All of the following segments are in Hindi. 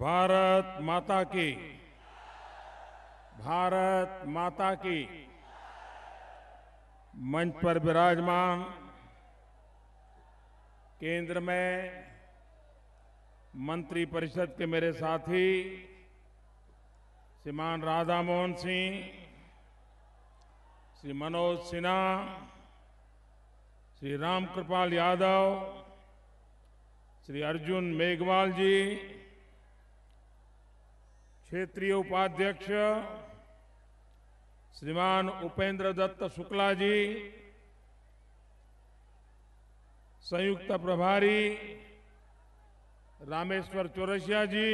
भारत माता की भारत माता की मंच पर विराजमान केंद्र में मंत्री परिषद के मेरे साथी श्रीमान राधा मोहन सिंह श्री मनोज सिन्हा श्री रामकृपाल यादव श्री अर्जुन मेघवाल जी क्षेत्रीय उपाध्यक्ष श्रीमान उपेंद्र दत्त शुक्ला जी संयुक्त प्रभारी रामेश्वर चौरसिया जी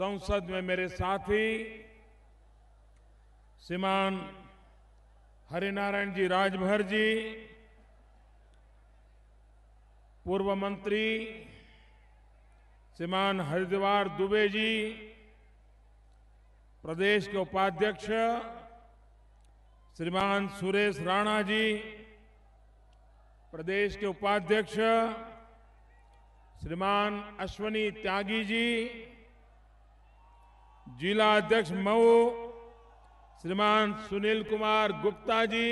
संसद में मेरे साथी श्रीमान हरिनारायण जी राजभर जी पूर्व मंत्री श्रीमान हरिद्वार दुबे जी प्रदेश के उपाध्यक्ष श्रीमान सुरेश राणा जी प्रदेश के उपाध्यक्ष श्रीमान अश्वनी त्यागी जी जिला अध्यक्ष मऊ श्रीमान सुनील कुमार गुप्ता जी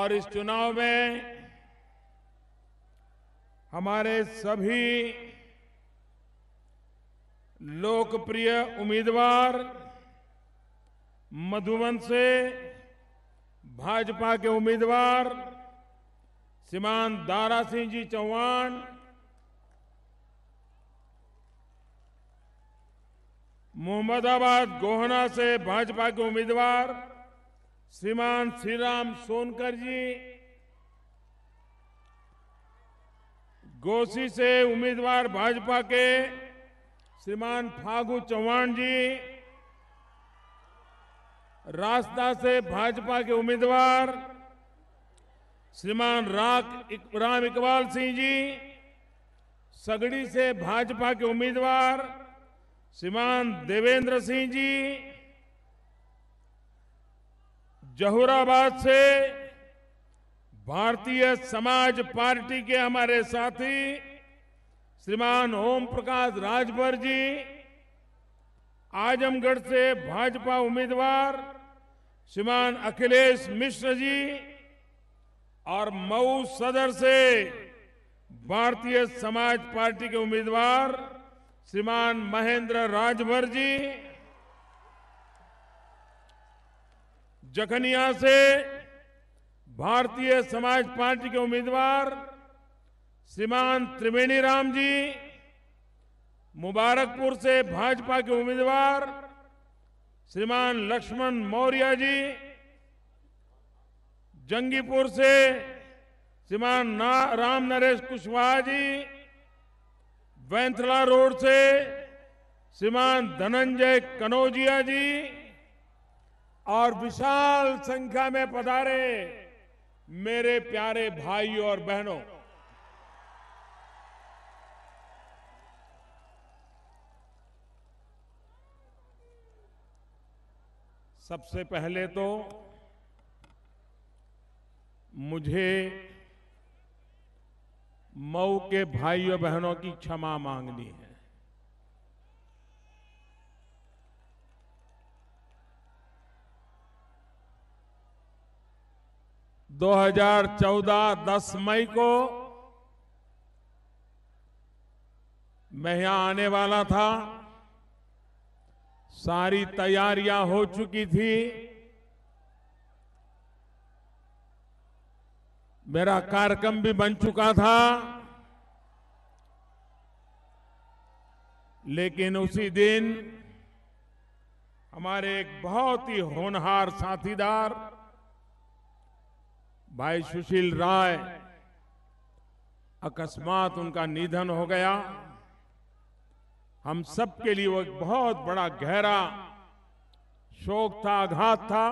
और इस चुनाव में हमारे सभी लोकप्रिय उम्मीदवार मधुबन से भाजपा के उम्मीदवार श्रीमान दारा सिंह जी चौहान मोहम्मदाबाद गोहना से भाजपा के उम्मीदवार श्रीमान श्रीराम सोनकर जी गोशी से उम्मीदवार भाजपा के श्रीमान फागु चौहान जी रास्ता से भाजपा के उम्मीदवार श्रीमान राक इक, राम इकबाल सिंह जी सगड़ी से भाजपा के उम्मीदवार श्रीमान देवेंद्र सिंह जी जहुराबाद से भारतीय समाज पार्टी के हमारे साथी श्रीमान ओम प्रकाश राजभर जी आजमगढ़ से भाजपा उम्मीदवार श्रीमान अखिलेश मिश्र जी और मऊ सदर से भारतीय समाज पार्टी के उम्मीदवार श्रीमान महेंद्र राजभर जी जखनिया से भारतीय समाज पार्टी के उम्मीदवार श्रीमान त्रिवेणी राम जी मुबारकपुर से भाजपा के उम्मीदवार श्रीमान लक्ष्मण मौर्य जी जंगीपुर से श्रीमान राम नरेश कुशवाहा जी वैंथला रोड से श्रीमान धनंजय कनौजिया जी और विशाल संख्या में पधारे मेरे प्यारे भाइयों और बहनों सबसे पहले तो मुझे मऊ के भाइयों बहनों की क्षमा मांगनी है 2014 10 मई को मैं यहां आने वाला था सारी तैयारियां हो चुकी थी मेरा कार्यक्रम भी बन चुका था लेकिन उसी दिन हमारे एक बहुत ही होनहार साथीदार भाई सुशील राय अकस्मात उनका निधन हो गया हम सबके लिए वो एक बहुत बड़ा गहरा शोक था आघात था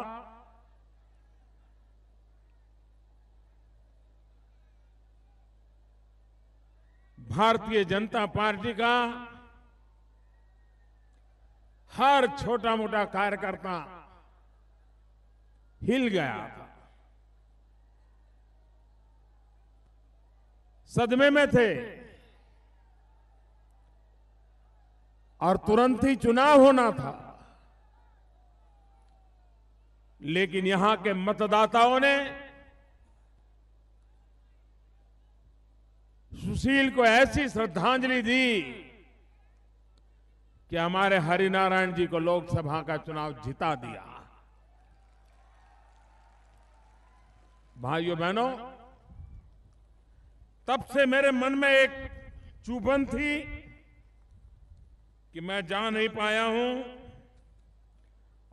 भारतीय जनता पार्टी का हर छोटा मोटा कार्यकर्ता हिल गया था सदमे में थे और तुरंत ही चुनाव होना था लेकिन यहां के मतदाताओं ने सुशील को ऐसी श्रद्धांजलि दी कि हमारे हरिनारायण जी को लोकसभा का चुनाव जिता दिया भाइयों बहनों तब से मेरे मन में एक चुभन थी कि मैं जा नहीं पाया हूं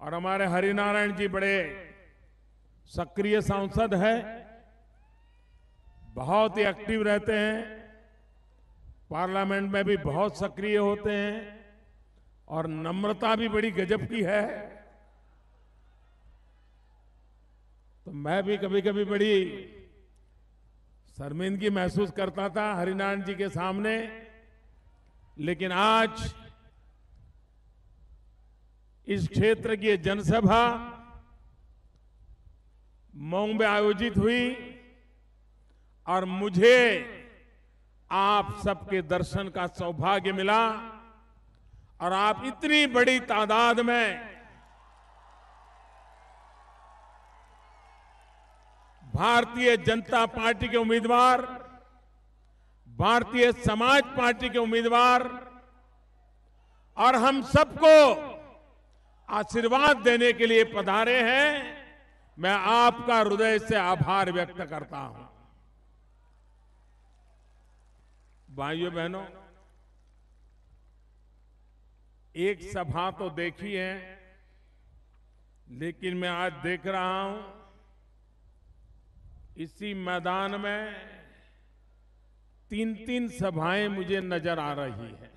और हमारे हरिनारायण जी बड़े सक्रिय सांसद हैं बहुत ही एक्टिव रहते हैं पार्लियामेंट में भी बहुत सक्रिय होते हैं और नम्रता भी बड़ी गजब की है तो मैं भी कभी कभी बड़ी शर्मिंदगी महसूस करता था हरिनारायण जी के सामने लेकिन आज इस क्षेत्र की जनसभा मऊ में आयोजित हुई और मुझे आप सबके दर्शन का सौभाग्य मिला और आप इतनी बड़ी तादाद में भारतीय जनता पार्टी के उम्मीदवार भारतीय समाज पार्टी के उम्मीदवार और हम सबको आशीर्वाद देने के लिए पधारे हैं मैं आपका हृदय से आभार व्यक्त करता हूं भाइयों बहनों एक सभा तो देखी है लेकिन मैं आज देख रहा हूं इसी मैदान में तीन तीन सभाएं मुझे नजर आ रही है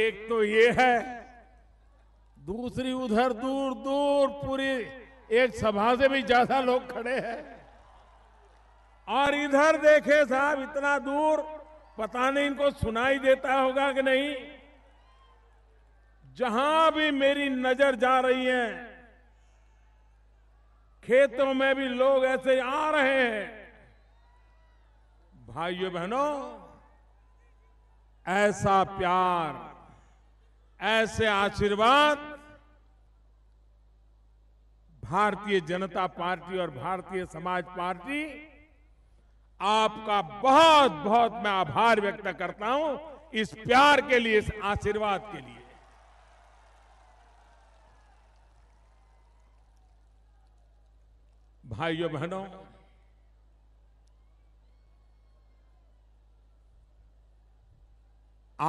एक तो ये है दूसरी उधर दूर दूर पूरी एक सभा से भी ज्यादा लोग खड़े हैं और इधर देखे साहब इतना दूर पता नहीं इनको सुनाई देता होगा कि नहीं जहां भी मेरी नजर जा रही है खेतों में भी लोग ऐसे आ रहे हैं भाइयों बहनों ऐसा प्यार ऐसे आशीर्वाद भारतीय जनता पार्टी और भारतीय समाज पार्टी आपका बहुत बहुत मैं आभार व्यक्त करता हूं इस प्यार के लिए इस आशीर्वाद के लिए भाइयों बहनों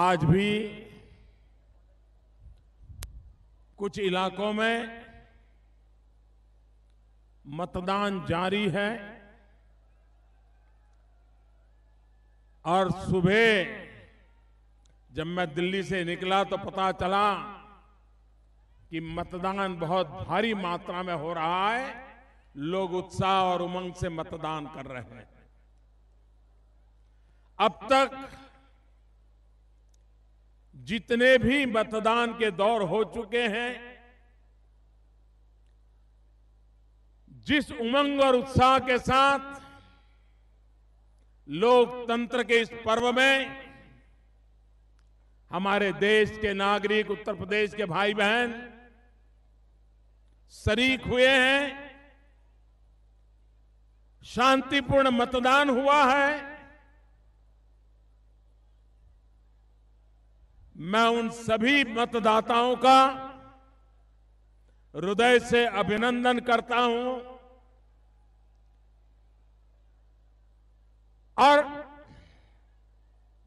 आज भी कुछ इलाकों में मतदान जारी है और सुबह जब मैं दिल्ली से निकला तो पता चला कि मतदान बहुत भारी मात्रा में हो रहा है लोग उत्साह और उमंग से मतदान कर रहे हैं अब तक जितने भी मतदान के दौर हो चुके हैं जिस उमंग और उत्साह के साथ लोकतंत्र के इस पर्व में हमारे देश के नागरिक उत्तर प्रदेश के भाई बहन शरीक हुए हैं शांतिपूर्ण मतदान हुआ है मैं उन सभी मतदाताओं का हृदय से अभिनंदन करता हूं और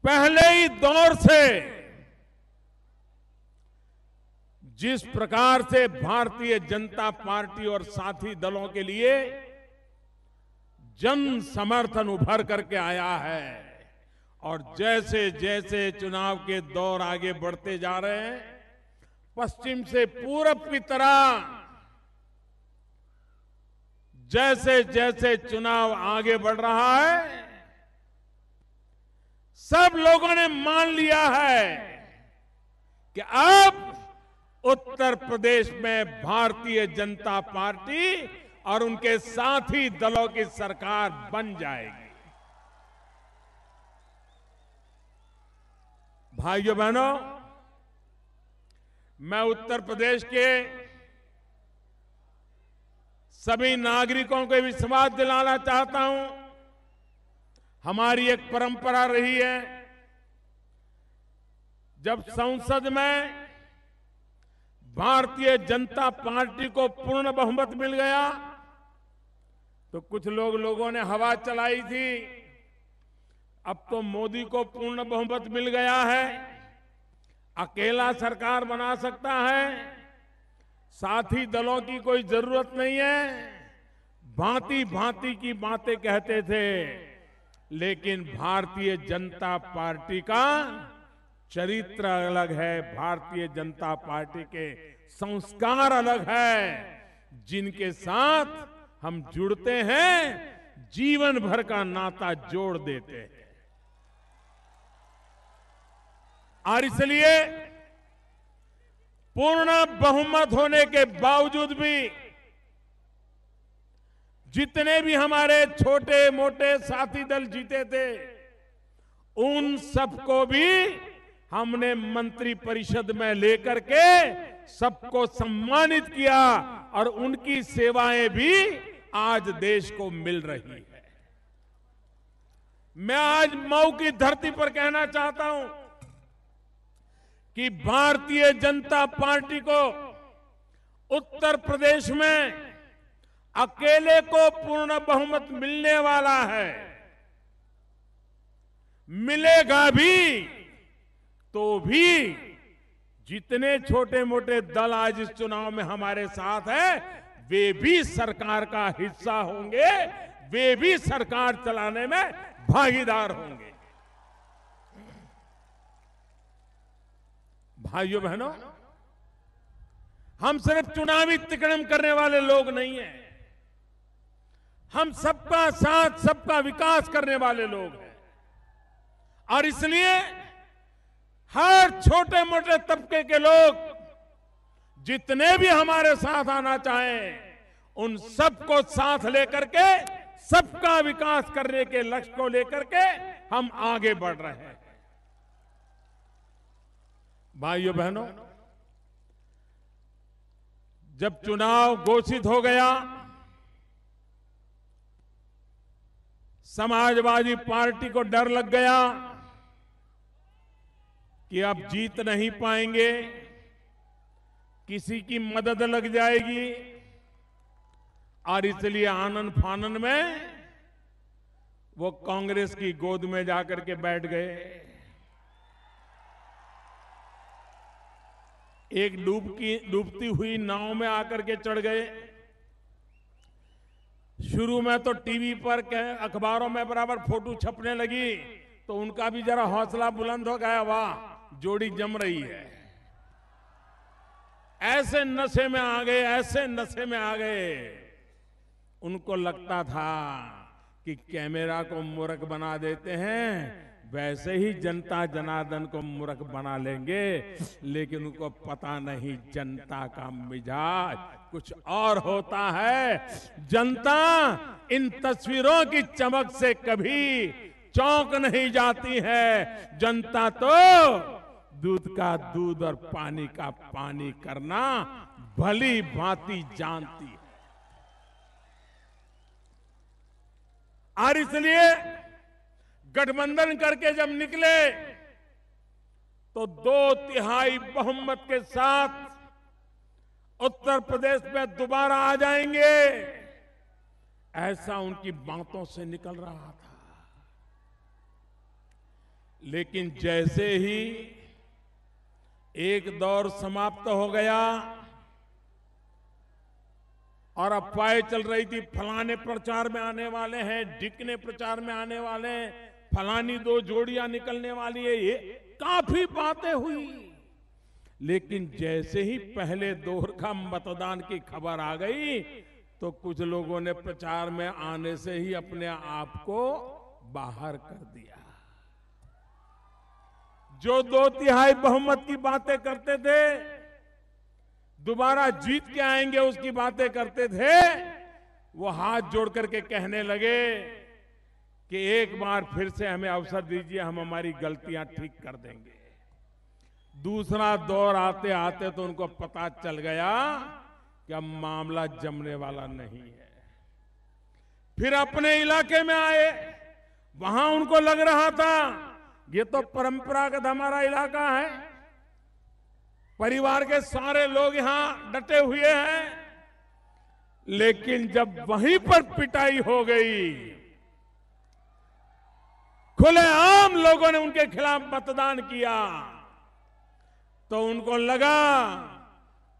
पहले ही दौर से जिस प्रकार से भारतीय जनता पार्टी और साथी दलों के लिए जन समर्थन उभर करके आया है और जैसे जैसे चुनाव के दौर आगे बढ़ते जा रहे हैं पश्चिम से पूरब की तरह जैसे जैसे चुनाव आगे बढ़ रहा है सब लोगों ने मान लिया है कि अब उत्तर प्रदेश में भारतीय जनता पार्टी और उनके साथ ही दलों की सरकार बन जाएगी भाइयों बहनों मैं उत्तर प्रदेश के सभी नागरिकों को विश्वास दिलाना चाहता हूं हमारी एक परंपरा रही है जब संसद में भारतीय जनता पार्टी को पूर्ण बहुमत मिल गया तो कुछ लोग लोगों ने हवा चलाई थी अब तो मोदी को पूर्ण बहुमत मिल गया है अकेला सरकार बना सकता है साथी दलों की कोई जरूरत नहीं है भांति भांति की बातें कहते थे लेकिन भारतीय जनता पार्टी का चरित्र अलग है भारतीय जनता पार्टी के संस्कार अलग है जिनके साथ हम जुड़ते हैं जीवन भर का नाता जोड़ देते हैं और इसलिए पूर्ण बहुमत होने के बावजूद भी जितने भी हमारे छोटे मोटे साथी दल जीते थे उन सबको भी हमने मंत्री परिषद में लेकर के सबको सम्मानित किया और उनकी सेवाएं भी आज देश को मिल रही है मैं आज मऊ की धरती पर कहना चाहता हूं कि भारतीय जनता पार्टी को उत्तर प्रदेश में अकेले को पूर्ण बहुमत मिलने वाला है मिलेगा भी तो भी जितने छोटे मोटे दल आज इस चुनाव में हमारे साथ है वे भी सरकार का हिस्सा होंगे वे भी सरकार चलाने में भागीदार होंगे भाइयों बहनों हम सिर्फ चुनावी तिकड़म करने वाले लोग नहीं हैं हम सबका साथ सबका विकास करने वाले लोग हैं और इसलिए हर छोटे मोटे तबके के लोग जितने भी हमारे साथ आना चाहें उन सबको साथ लेकर के सबका विकास करने के लक्ष्य को लेकर के हम आगे बढ़ रहे हैं भाइयों बहनों जब चुनाव घोषित हो गया समाजवादी पार्टी को डर लग गया कि अब जीत नहीं पाएंगे किसी की मदद लग जाएगी और इसलिए आनंद फानन में वो कांग्रेस की गोद में जाकर के बैठ गए एक डूबकी डूबती हुई नाव में आकर के चढ़ गए शुरू में तो टीवी पर अखबारों में बराबर फोटो छपने लगी तो उनका भी जरा हौसला बुलंद हो गया वाह जोड़ी जम रही है ऐसे नशे में आ गए ऐसे नशे में आ गए उनको लगता था कि कैमरा को मूर्ख बना देते हैं वैसे ही जनता जनार्दन को मूर्ख बना लेंगे लेकिन उनको पता नहीं जनता का मिजाज कुछ और होता है जनता इन तस्वीरों की चमक से कभी चौंक नहीं जाती है जनता तो दूध का दूध और पानी का पानी करना भली भांति जानती है और इसलिए गठबंधन करके जब निकले तो दो तिहाई बहुमत के साथ उत्तर प्रदेश में दोबारा आ जाएंगे ऐसा उनकी बातों से निकल रहा था लेकिन जैसे ही एक दौर समाप्त हो गया और अफवाहें चल रही थी फलाने प्रचार में आने वाले हैं डिकने प्रचार में आने वाले हैं फलानी दो जोड़ियां निकलने वाली है ये काफी बातें हुई लेकिन जैसे ही पहले दौर का मतदान की खबर आ गई तो कुछ लोगों ने प्रचार में आने से ही अपने आप को बाहर कर दिया जो दो तिहाई बहुमत की बातें करते थे दोबारा जीत के आएंगे उसकी बातें करते थे वो हाथ जोड़ करके कहने लगे कि एक बार फिर से हमें अवसर दीजिए हम हमारी गलतियां ठीक कर देंगे दूसरा दौर आते आते तो उनको पता चल गया कि अब मामला जमने वाला नहीं है फिर अपने इलाके में आए वहां उनको लग रहा था ये तो परंपरागत हमारा इलाका है परिवार के सारे लोग यहां डटे हुए हैं लेकिन जब वहीं पर पिटाई हो गई खुले आम लोगों ने उनके खिलाफ मतदान किया तो उनको लगा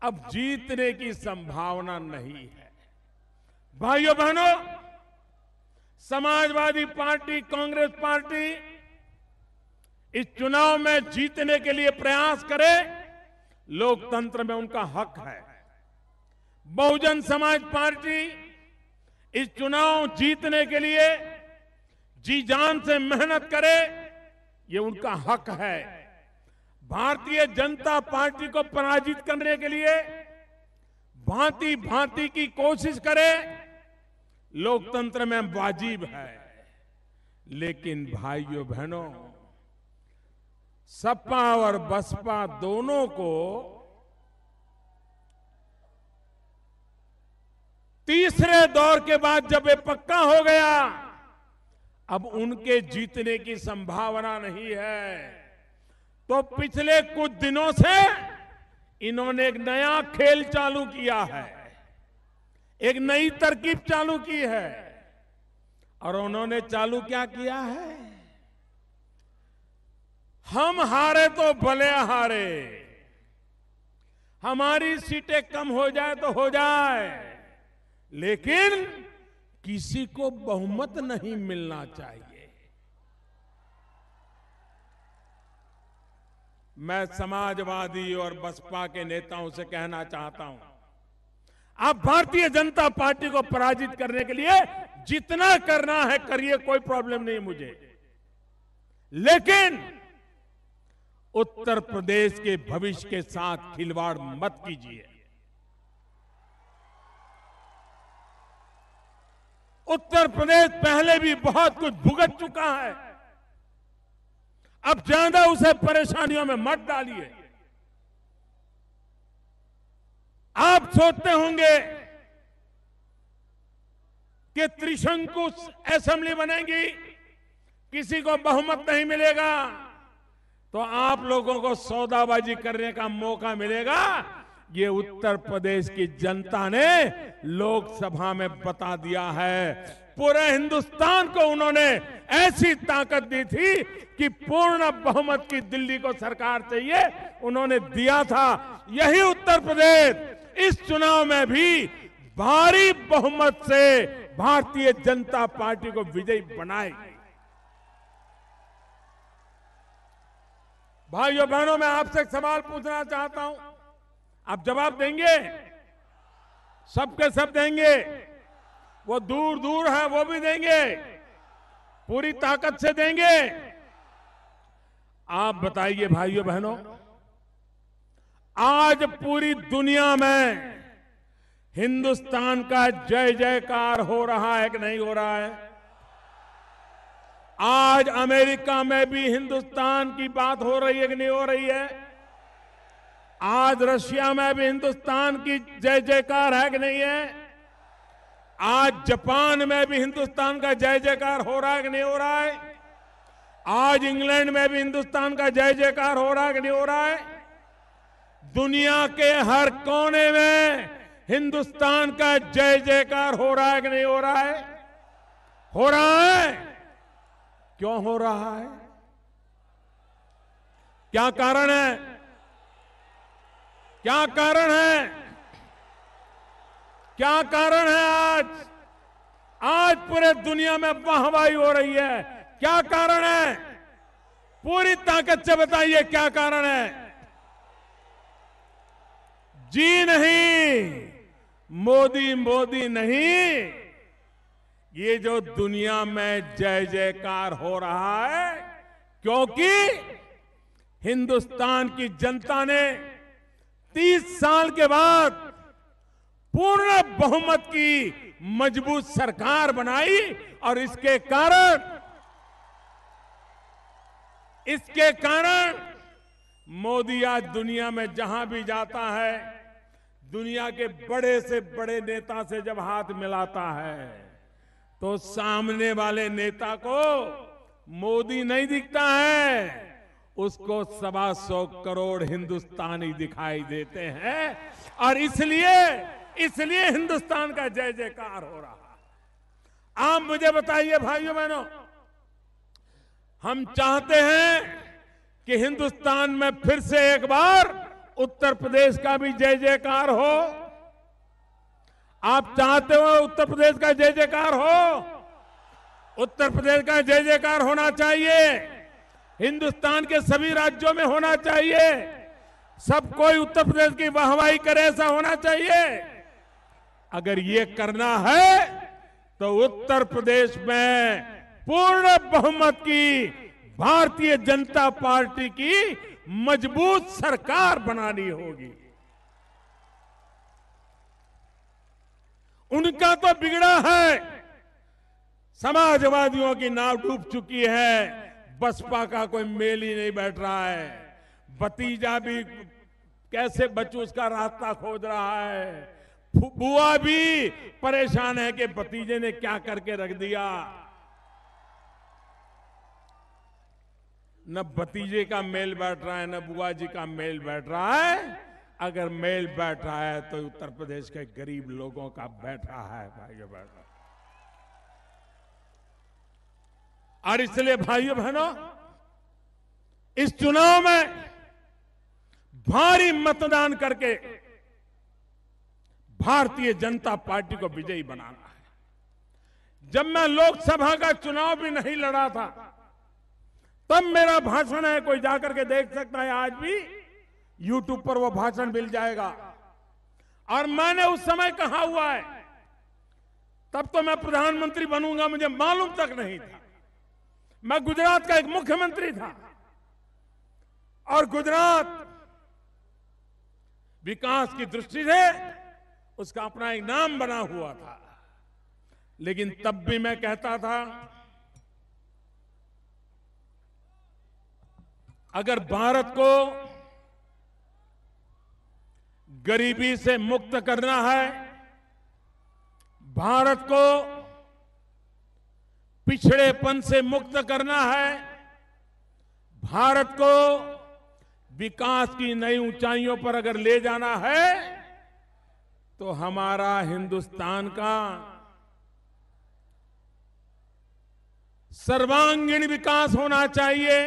अब जीतने की संभावना नहीं है भाइयों बहनों समाजवादी पार्टी कांग्रेस पार्टी इस चुनाव में जीतने के लिए प्रयास करें लोकतंत्र में उनका हक है बहुजन समाज पार्टी इस चुनाव जीतने के लिए जी जान से मेहनत करे ये उनका हक है भारतीय जनता पार्टी को पराजित करने के लिए भांति भांति की कोशिश करे लोकतंत्र में वाजिब है लेकिन भाइयों बहनों सपा और बसपा दोनों को तीसरे दौर के बाद जब ये पक्का हो गया अब उनके जीतने की संभावना नहीं है तो पिछले कुछ दिनों से इन्होंने एक नया खेल चालू किया है एक नई तरकीब चालू की है और उन्होंने चालू क्या किया है हम हारे तो भले हारे हमारी सीटें कम हो जाए तो हो जाए लेकिन किसी को बहुमत नहीं मिलना चाहिए मैं समाजवादी और बसपा के नेताओं से कहना चाहता हूं आप भारतीय जनता पार्टी को पराजित करने के लिए जितना करना है करिए कोई प्रॉब्लम नहीं मुझे लेकिन उत्तर प्रदेश के भविष्य के साथ खिलवाड़ मत कीजिए उत्तर प्रदेश पहले भी बहुत कुछ भुगत चुका है अब ज्यादा उसे परेशानियों में मत डालिए आप सोचते होंगे कि त्रिशंकु असेंबली बनेगी किसी को बहुमत नहीं मिलेगा तो आप लोगों को सौदाबाजी करने का मौका मिलेगा ये उत्तर प्रदेश की जनता ने लोकसभा में बता दिया है पूरे हिंदुस्तान को उन्होंने ऐसी ताकत दी थी कि पूर्ण बहुमत की दिल्ली को सरकार चाहिए उन्होंने दिया था यही उत्तर प्रदेश इस चुनाव में भी भारी बहुमत से भारतीय जनता पार्टी को विजयी बनाएगी भाइयों बहनों मैं आपसे सवाल पूछना चाहता हूं आप जवाब देंगे सबके सब देंगे वो दूर दूर है वो भी देंगे पूरी ताकत से देंगे आप बताइए भाइयों बहनों आज पूरी दुनिया में हिंदुस्तान का जय जयकार हो रहा है कि नहीं हो रहा है आज अमेरिका में भी हिंदुस्तान की बात हो रही है कि नहीं हो रही है आज रशिया में भी हिंदुस्तान की जय जयकार है कि नहीं है आज जापान में भी हिंदुस्तान का जय जयकार हो रहा है कि नहीं हो रहा है आज इंग्लैंड में भी हिंदुस्तान का जय जयकार हो रहा है कि नहीं हो रहा है दुनिया के हर कोने में हिंदुस्तान का जय जयकार हो रहा है कि नहीं हो रहा है हो रहा है क्यों हो रहा है क्या कारण है क्या कारण है क्या कारण है आज आज पूरे दुनिया में वाहवाही हो रही है क्या कारण है पूरी ताकत से बताइए क्या कारण है जी नहीं मोदी मोदी नहीं ये जो दुनिया में जय जयकार हो रहा है क्योंकि हिंदुस्तान की जनता ने 30 साल के बाद पूर्ण बहुमत की मजबूत सरकार बनाई और इसके कारण इसके कारण मोदी आज दुनिया में जहां भी जाता है दुनिया के बड़े से बड़े नेता से जब हाथ मिलाता है तो सामने वाले नेता को मोदी नहीं दिखता है उसको सवा सौ करोड़ हिंदुस्तानी दिखाई देते हैं और इसलिए इसलिए हिंदुस्तान का जय जयकार हो रहा है आप मुझे बताइए भाइयों बहनों हम चाहते हैं कि हिंदुस्तान में फिर से एक बार उत्तर प्रदेश का भी जय जयकार हो आप चाहते हो उत्तर प्रदेश का जय जयकार हो उत्तर प्रदेश का जय जयकार होना चाहिए हिंदुस्तान के सभी राज्यों में होना चाहिए सब कोई उत्तर प्रदेश की वाहवाही करे ऐसा होना चाहिए अगर ये करना है तो उत्तर प्रदेश में पूर्ण बहुमत की भारतीय जनता पार्टी की मजबूत सरकार बनानी होगी उनका तो बिगड़ा है समाजवादियों की नाव डूब चुकी है बसपा का कोई मेल ही नहीं बैठ रहा है भतीजा भी कैसे बच्चों उसका रास्ता खोज रहा है बुआ भी परेशान है कि भतीजे ने क्या करके रख दिया न भतीजे का मेल बैठ रहा है न बुआ जी का मेल बैठ रहा है अगर मेल बैठा है तो उत्तर प्रदेश के गरीब लोगों का बैठा है भाई बहनों और इसलिए भाइयों बहनों इस चुनाव में भारी मतदान करके भारतीय जनता पार्टी को विजयी बनाना है जब मैं लोकसभा का चुनाव भी नहीं लड़ा था तब मेरा भाषण है कोई जाकर के देख सकता है आज भी यूट्यूब पर वो भाषण मिल जाएगा और मैंने उस समय कहा हुआ है तब तो मैं प्रधानमंत्री बनूंगा मुझे मालूम तक नहीं था मैं गुजरात का एक मुख्यमंत्री था और गुजरात विकास की दृष्टि से उसका अपना एक नाम बना हुआ था लेकिन तब भी मैं कहता था अगर भारत को गरीबी से मुक्त करना है भारत को पिछड़ेपन से मुक्त करना है भारत को विकास की नई ऊंचाइयों पर अगर ले जाना है तो हमारा हिंदुस्तान का सर्वांगीण विकास होना चाहिए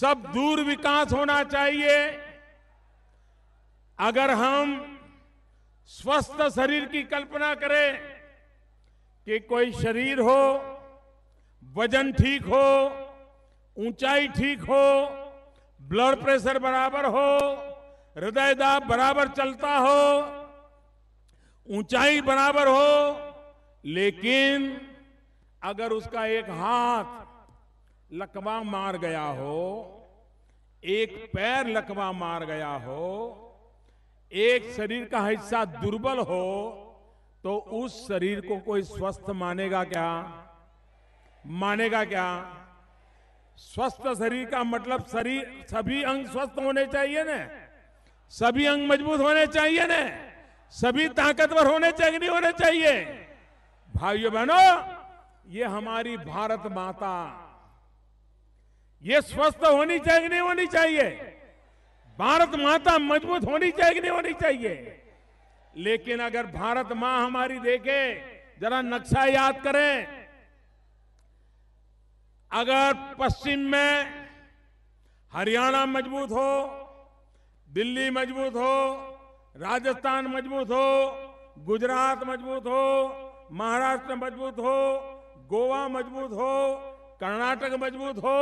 सब दूर विकास होना चाहिए अगर हम स्वस्थ शरीर की कल्पना करें कि कोई शरीर हो वजन ठीक हो ऊंचाई ठीक हो ब्लड प्रेशर बराबर हो हृदय दाब बराबर चलता हो ऊंचाई बराबर हो लेकिन अगर उसका एक हाथ लकवा मार गया हो एक पैर लकवा मार गया हो एक शरीर का हिस्सा दुर्बल हो तो उस शरीर को कोई स्वस्थ मानेगा क्या मानेगा क्या स्वस्थ शरीर का मतलब शरीर सभी अंग स्वस्थ होने चाहिए ना सभी अंग मजबूत होने चाहिए ना सभी ताकतवर होने चाहिए नहीं होने चाहिए भाइयों बहनों ये हमारी भारत माता ये स्वस्थ होनी चाहिए नहीं होनी चाहिए भारत माता मजबूत होनी चाहिए कि नहीं होनी चाहिए लेकिन अगर भारत मां हमारी देखे जरा नक्शा याद करें अगर पश्चिम में हरियाणा मजबूत हो दिल्ली मजबूत हो राजस्थान मजबूत हो गुजरात मजबूत हो महाराष्ट्र मजबूत हो गोवा मजबूत हो कर्नाटक मजबूत हो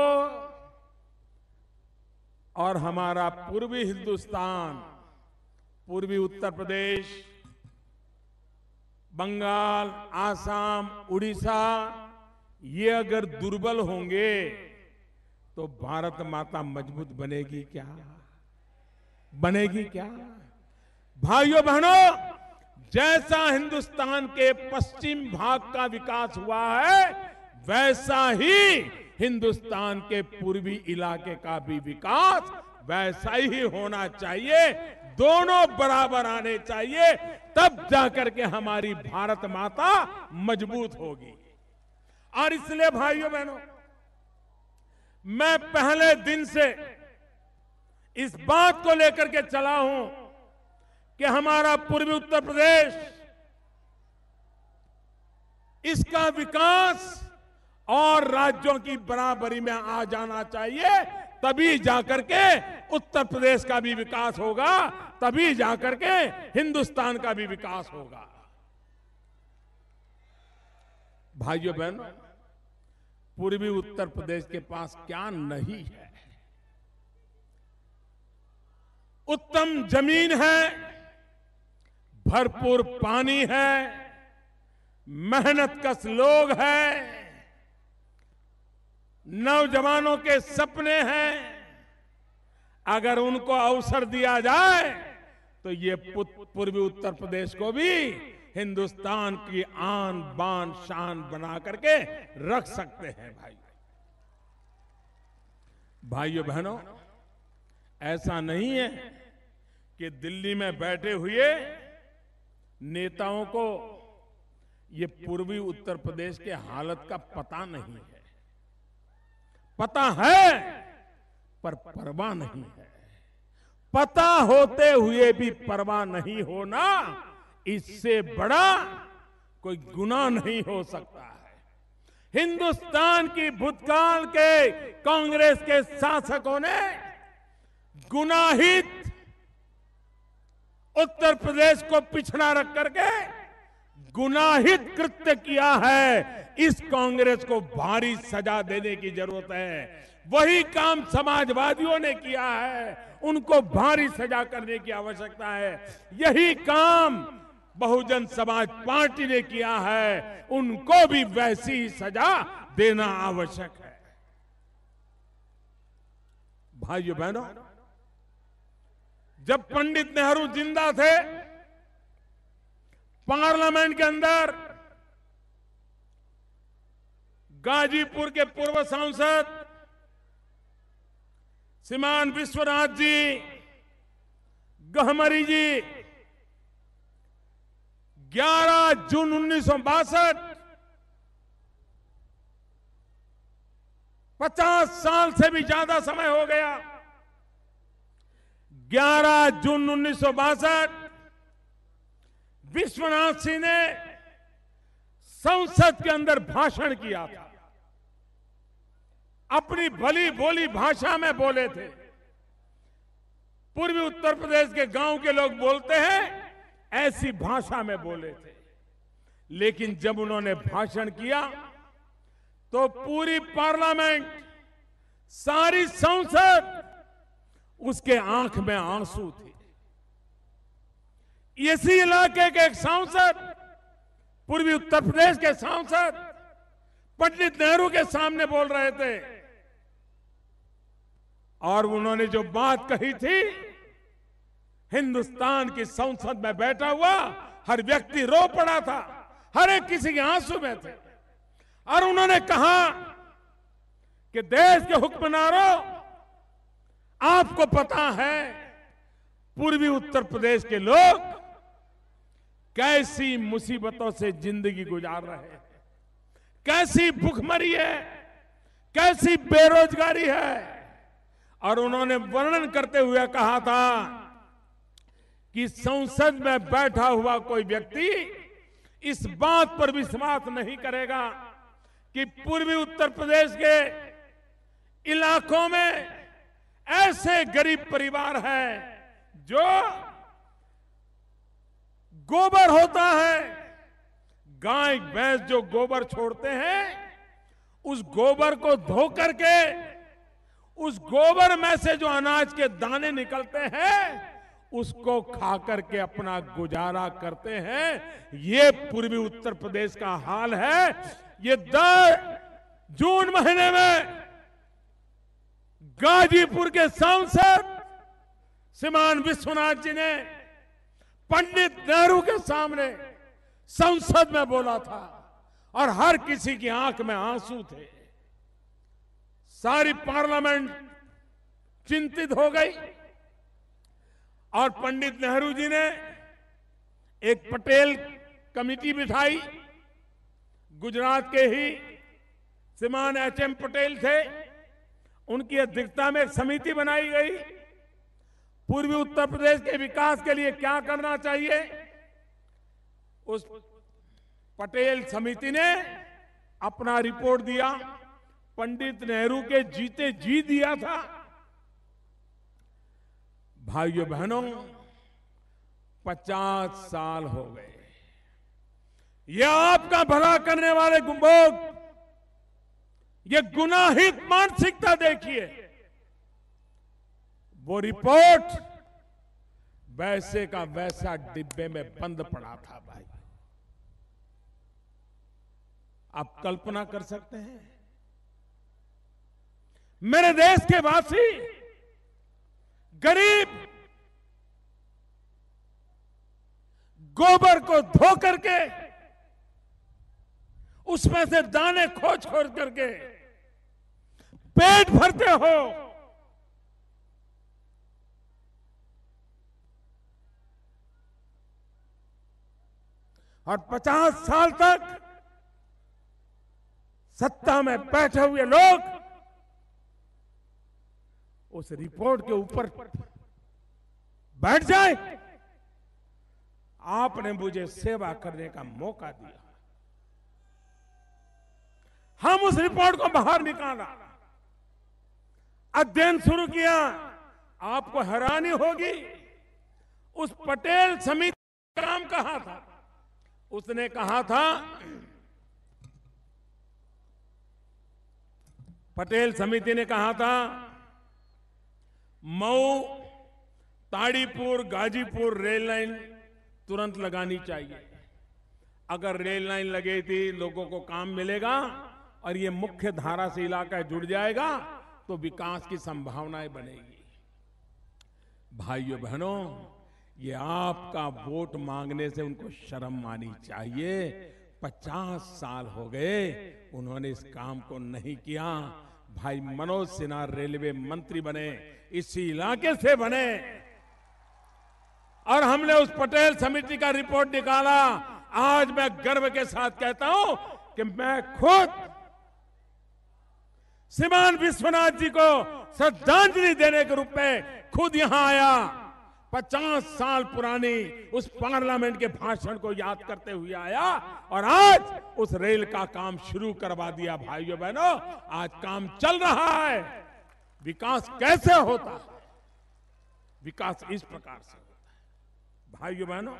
और हमारा पूर्वी हिंदुस्तान पूर्वी उत्तर प्रदेश बंगाल आसाम उड़ीसा ये अगर दुर्बल होंगे तो भारत माता मजबूत बनेगी क्या बनेगी क्या भाइयों बहनों जैसा हिंदुस्तान के पश्चिम भाग का विकास हुआ है वैसा ही हिंदुस्तान के पूर्वी इलाके का भी विकास वैसा ही होना चाहिए दोनों बराबर आने चाहिए तब जाकर के हमारी भारत माता मजबूत होगी और इसलिए भाइयों बहनों मैं पहले दिन से इस बात को लेकर के चला हूं कि हमारा पूर्वी उत्तर प्रदेश इसका विकास और राज्यों की बराबरी में आ जाना चाहिए तभी जाकर के उत्तर प्रदेश का भी विकास होगा तभी जाकर के हिंदुस्तान का भी विकास होगा भाइयों बहन पूर्वी उत्तर प्रदेश के पास क्या नहीं है उत्तम जमीन है भरपूर पानी है मेहनत कश लोग हैं नौजवानों के सपने हैं अगर उनको अवसर दिया जाए तो ये पूर्वी उत्तर प्रदेश को भी हिंदुस्तान की आन बान शान बना करके रख सकते हैं भाई भाइयों बहनों ऐसा नहीं है कि दिल्ली में बैठे हुए नेताओं को ये पूर्वी उत्तर प्रदेश के हालत का पता नहीं पता है पर परवाह नहीं है पता होते हुए भी परवाह नहीं होना इससे बड़ा कोई गुना नहीं हो सकता है हिंदुस्तान की भूतकाल के कांग्रेस के शासकों ने गुनाहित उत्तर प्रदेश को पिछड़ा रख करके गुनाहित कृत्य किया है इस कांग्रेस को भारी सजा देने की जरूरत है वही काम समाजवादियों ने किया है उनको भारी सजा करने की आवश्यकता है यही काम बहुजन समाज पार्टी ने किया है उनको भी वैसी ही सजा देना आवश्यक है भाइयों बहनों जब पंडित नेहरू जिंदा थे पार्लियामेंट के अंदर गाजीपुर के पूर्व सांसद श्रीमान विश्वनाथ जी गहमरी जी 11 जून उन्नीस पचास साल से भी ज्यादा समय हो गया 11 जून उन्नीस विश्वनाथ सिंह ने संसद के अंदर भाषण किया था अपनी भली बोली भाषा में बोले थे पूर्वी उत्तर प्रदेश के गांव के लोग बोलते हैं ऐसी भाषा में बोले थे लेकिन जब उन्होंने भाषण किया तो पूरी पार्लियामेंट सारी संसद उसके आंख में आंसू थी इसी इलाके के एक सांसद पूर्वी उत्तर प्रदेश के सांसद पंडित नेहरू के सामने बोल रहे थे और उन्होंने जो बात कही थी हिंदुस्तान की संसद में बैठा हुआ हर व्यक्ति रो पड़ा था हर एक किसी के आंसू में थे और उन्होंने कहा कि देश के हुक्मनारों आपको पता है पूर्वी उत्तर प्रदेश के लोग कैसी मुसीबतों से जिंदगी गुजार रहे हैं कैसी भूखमरी है कैसी बेरोजगारी है और उन्होंने वर्णन करते हुए कहा था कि संसद में बैठा हुआ कोई व्यक्ति इस बात पर विश्वास नहीं करेगा कि पूर्वी उत्तर प्रदेश के इलाकों में ऐसे गरीब परिवार हैं जो गोबर होता है गाय भैंस जो गोबर छोड़ते हैं उस गोबर को धो करके उस गोबर में से जो अनाज के दाने निकलते हैं उसको खा करके अपना गुजारा करते हैं ये पूर्वी उत्तर प्रदेश का हाल है ये दस जून महीने में गाजीपुर के सांसद श्रीमान विश्वनाथ जी ने पंडित नेहरू के सामने संसद में बोला था और हर किसी की आंख में आंसू थे सारी पार्लियामेंट चिंतित हो गई और पंडित नेहरू जी ने एक पटेल कमिटी बिठाई गुजरात के ही श्रीमान एच एम पटेल थे उनकी अध्यक्षता में एक समिति बनाई गई पूर्वी उत्तर प्रदेश के विकास के लिए क्या करना चाहिए उस पटेल समिति ने अपना रिपोर्ट दिया पंडित नेहरू के जीते जी दिया था भाइयों बहनों पचास साल हो गए यह आपका भला करने वाले गुंबोग ये गुनाहित मानसिकता देखिए वो रिपोर्ट वैसे का वैसा डिब्बे में बंद पड़ा था भाई आप कल्पना कर सकते हैं मेरे देश के वासी गरीब गोबर को धो करके उसमें से दाने खोज खोज करके पेट भरते हो और 50 साल तक सत्ता में बैठे हुए लोग उस रिपोर्ट के ऊपर बैठ जाए आपने मुझे सेवा करने का मौका दिया हम उस रिपोर्ट को बाहर निकाला अध्ययन शुरू किया आपको हैरानी होगी उस पटेल समिति काम कहा था उसने कहा था पटेल समिति ने कहा था मऊ ताड़ीपुर गाजीपुर रेल लाइन तुरंत लगानी चाहिए अगर रेल लाइन लगेगी लोगों को काम मिलेगा और ये मुख्य धारा से इलाका जुड़ जाएगा तो विकास की संभावनाएं बनेगी भाइयों बहनों ये आपका वोट मांगने से उनको शर्म मानी चाहिए पचास साल हो गए उन्होंने इस काम को नहीं किया भाई मनोज सिन्हा रेलवे मंत्री बने इसी इलाके से बने और हमने उस पटेल समिति का रिपोर्ट निकाला आज मैं गर्व के साथ कहता हूं कि मैं खुद श्रीमान विश्वनाथ जी को श्रद्धांजलि देने के रूप में खुद यहां आया पचास साल पुरानी उस पार्लियामेंट के भाषण को याद करते हुए आया और आज उस रेल का काम शुरू करवा दिया भाइयों बहनों आज काम चल रहा है विकास कैसे होता है विकास इस प्रकार से होता है भाइयों बहनों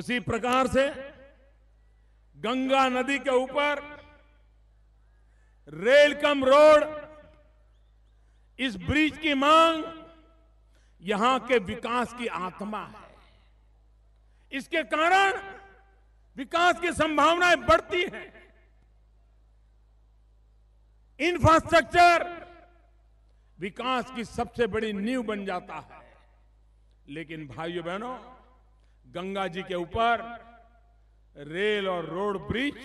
उसी प्रकार से गंगा नदी के ऊपर रेल कम रोड इस ब्रिज की मांग यहां के विकास की आत्मा है इसके कारण विकास की संभावनाएं बढ़ती हैं इंफ्रास्ट्रक्चर विकास की सबसे बड़ी नींव बन जाता है लेकिन भाइयों बहनों गंगा जी के ऊपर रेल और रोड ब्रिज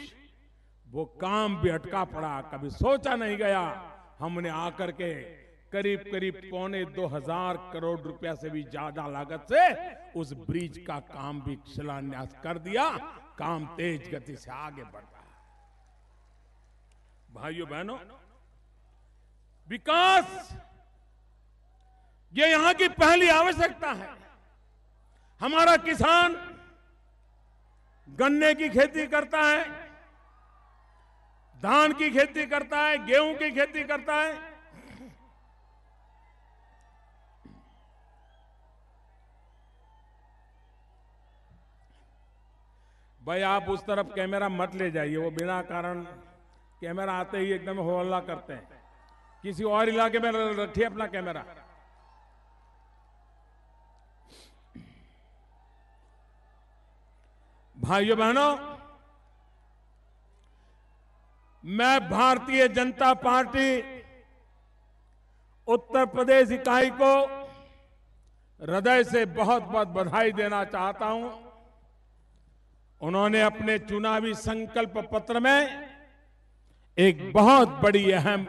वो काम भी अटका पड़ा कभी सोचा नहीं गया हमने आकर के करीब करीब पौने दो हजार करोड़ रुपया से भी ज्यादा लागत से उस ब्रिज का काम भी शिलान्यास कर दिया काम तेज गति से आगे बढ़ रहा है भाइयों बहनों विकास ये यहां की पहली आवश्यकता है हमारा किसान गन्ने की खेती करता है धान की खेती करता है गेहूं की खेती करता है भाई आप उस तरफ कैमरा मत ले जाइए वो बिना कारण कैमरा आते ही एकदम हो हल्ला करते हैं किसी और इलाके में रखिए अपना कैमरा भाइयों बहनों मैं भारतीय जनता पार्टी उत्तर प्रदेश इकाई को हृदय से बहुत बहुत बधाई देना चाहता हूं उन्होंने अपने चुनावी संकल्प पत्र में एक बहुत बड़ी अहम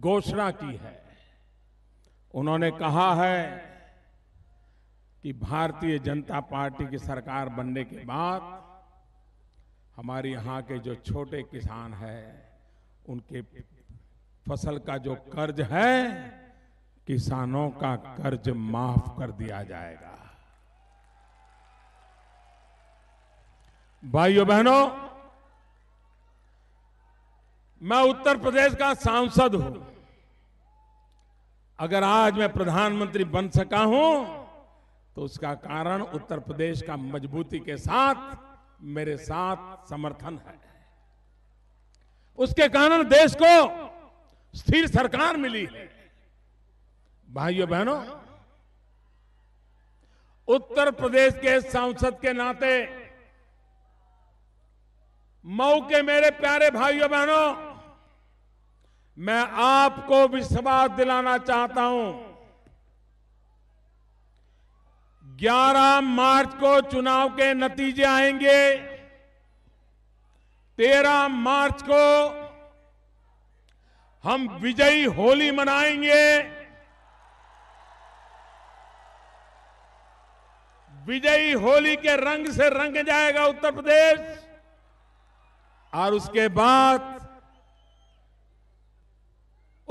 घोषणा की है उन्होंने कहा है कि भारतीय जनता पार्टी की सरकार बनने के बाद हमारे यहाँ के जो छोटे किसान हैं उनके फसल का जो कर्ज है किसानों का कर्ज माफ कर दिया जाएगा भाइयों बहनों मैं उत्तर प्रदेश का सांसद हूं अगर आज मैं प्रधानमंत्री बन सका हूं तो उसका कारण उत्तर प्रदेश का मजबूती के साथ मेरे साथ समर्थन है उसके कारण देश को स्थिर सरकार मिली है भाइयों बहनों उत्तर प्रदेश के सांसद के नाते मऊ के मेरे प्यारे भाइयों बहनों मैं आपको विश्वास दिलाना चाहता हूं 11 मार्च को चुनाव के नतीजे आएंगे 13 मार्च को हम विजयी होली मनाएंगे विजयी होली के रंग से रंग जाएगा उत्तर प्रदेश और उसके बाद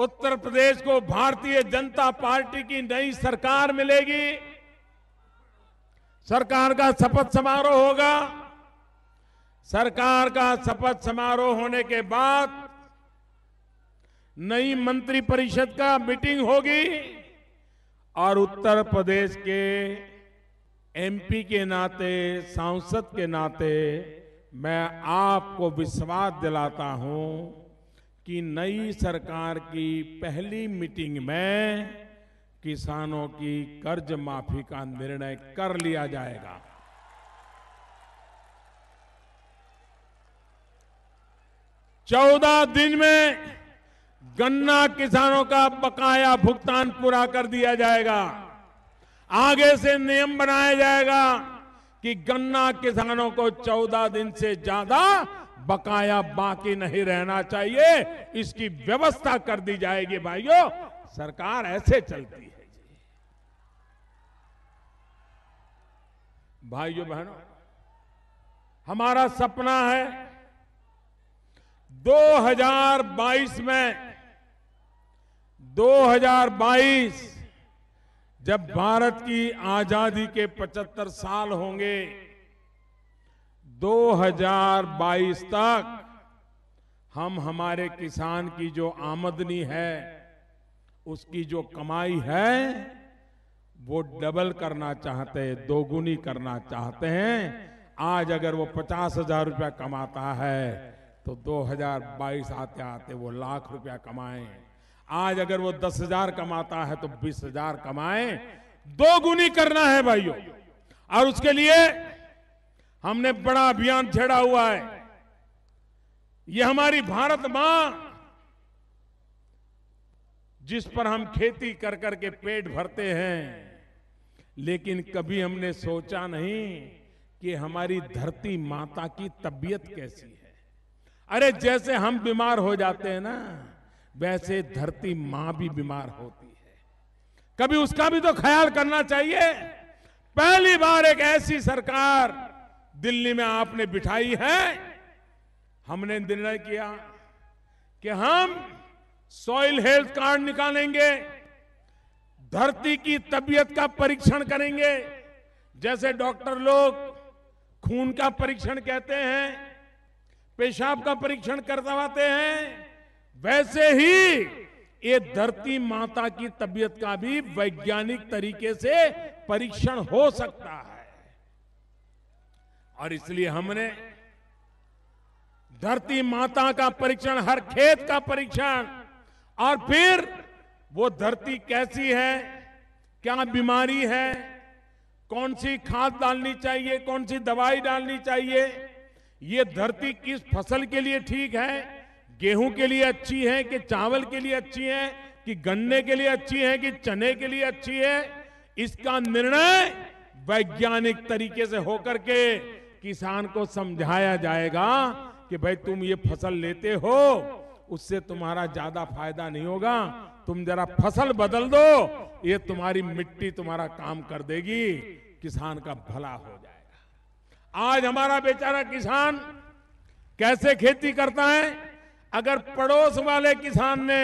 उत्तर प्रदेश को भारतीय जनता पार्टी की नई सरकार मिलेगी सरकार का शपथ समारोह होगा सरकार का शपथ समारोह होने के बाद नई मंत्री परिषद का मीटिंग होगी और उत्तर प्रदेश के एमपी के नाते सांसद के नाते मैं आपको विश्वास दिलाता हूं कि नई सरकार की पहली मीटिंग में किसानों की कर्ज माफी का निर्णय कर लिया जाएगा चौदह दिन में गन्ना किसानों का बकाया भुगतान पूरा कर दिया जाएगा आगे से नियम बनाया जाएगा कि गन्ना किसानों को 14 दिन से ज्यादा बकाया बाकी नहीं रहना चाहिए इसकी व्यवस्था कर दी जाएगी भाइयों सरकार ऐसे चलती है भाइयों बहनों हमारा सपना है 2022 में 2022 जब भारत की आजादी के 75 साल होंगे 2022 तक हम हमारे किसान की जो आमदनी है उसकी जो कमाई है वो डबल करना चाहते हैं दोगुनी करना चाहते हैं आज अगर वो पचास हजार रुपया कमाता है तो 2022 आते आते वो लाख रुपया कमाएं आज अगर वो दस हजार कमाता है तो बीस हजार कमाए दो गुनी करना है भाइयों और उसके लिए हमने बड़ा अभियान छेड़ा हुआ है ये हमारी भारत मां जिस पर हम खेती कर करके पेट भरते हैं लेकिन कभी हमने सोचा नहीं कि हमारी धरती माता की तबीयत कैसी है अरे जैसे हम बीमार हो जाते हैं ना वैसे धरती मां भी बीमार होती है कभी उसका भी तो ख्याल करना चाहिए पहली बार एक ऐसी सरकार दिल्ली में आपने बिठाई है हमने निर्णय किया कि हम सॉइल हेल्थ कार्ड निकालेंगे धरती की तबीयत का परीक्षण करेंगे जैसे डॉक्टर लोग खून का परीक्षण कहते हैं पेशाब का परीक्षण करवाते हैं वैसे ही ये धरती माता की तबीयत का भी वैज्ञानिक तरीके से परीक्षण हो सकता है और इसलिए हमने धरती माता का परीक्षण हर खेत का परीक्षण और फिर वो धरती कैसी है क्या बीमारी है कौन सी खाद डालनी चाहिए कौन सी दवाई डालनी चाहिए ये धरती किस फसल के लिए ठीक है गेहूं के लिए अच्छी है कि चावल के लिए अच्छी है कि गन्ने के लिए अच्छी है कि चने के लिए अच्छी है इसका निर्णय वैज्ञानिक तरीके से होकर के किसान को समझाया जाएगा कि भाई तुम ये फसल लेते हो उससे तुम्हारा ज्यादा फायदा नहीं होगा तुम जरा फसल बदल दो ये तुम्हारी मिट्टी तुम्हारा काम कर देगी किसान का भला हो जाएगा आज हमारा बेचारा किसान कैसे खेती करता है अगर पड़ोस वाले किसान ने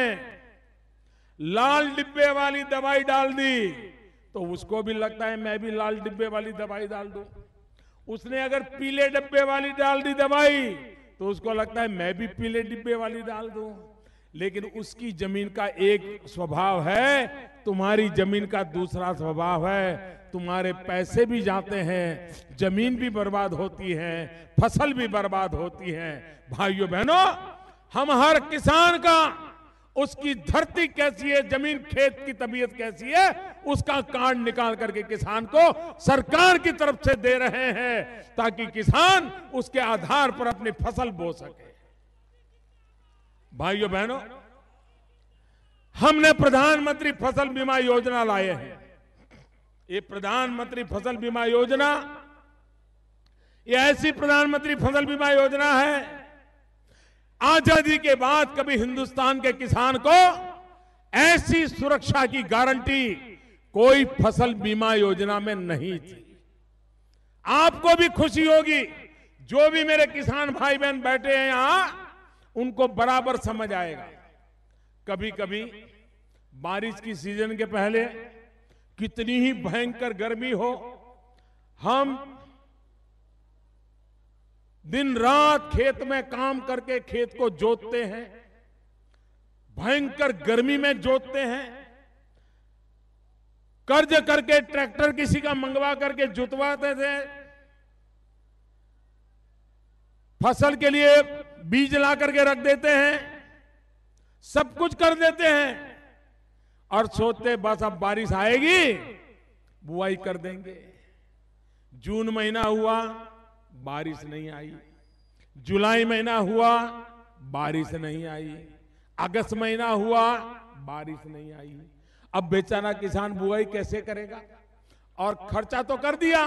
लाल डिब्बे वाली दवाई डाल दी तो उसको भी लगता है मैं भी लाल डिब्बे वाली दवाई डाल दू उसने अगर पीले डिब्बे वाली डाल दी दवाई तो उसको लगता है मैं भी पीले डिब्बे वाली डाल दू लेकिन उसकी जमीन का एक स्वभाव है तुम्हारी जमीन का दूसरा स्वभाव है तुम्हारे पैसे भी जाते हैं जमीन भी बर्बाद होती है फसल भी बर्बाद होती है भाइयों बहनों हम हर किसान का उसकी धरती कैसी है जमीन खेत की तबीयत कैसी है उसका कार्ड निकाल करके किसान को सरकार की तरफ से दे रहे हैं ताकि किसान उसके आधार पर अपनी फसल बो सके भाइयों बहनों हमने प्रधानमंत्री फसल बीमा योजना लाए हैं ये प्रधानमंत्री फसल बीमा योजना ये ऐसी प्रधानमंत्री फसल बीमा योजना है आजादी के बाद कभी हिंदुस्तान के किसान को ऐसी सुरक्षा की गारंटी कोई फसल बीमा योजना में नहीं थी आपको भी खुशी होगी जो भी मेरे किसान भाई बहन बैठे हैं यहां उनको बराबर समझ आएगा कभी कभी बारिश की सीजन के पहले कितनी ही भयंकर गर्मी हो हम दिन रात खेत में काम करके खेत को जोतते हैं भयंकर गर्मी में जोतते हैं कर्ज करके ट्रैक्टर किसी का मंगवा करके जुतवाते थे फसल के लिए बीज ला करके रख देते हैं सब कुछ कर देते हैं और सोचते बस अब बारिश आएगी बुआई कर देंगे जून महीना हुआ बारिश नहीं आई जुलाई महीना हुआ बारिश नहीं आई अगस्त महीना हुआ बारिश नहीं आई अब बेचारा किसान बुआई कैसे करेगा और खर्चा तो कर दिया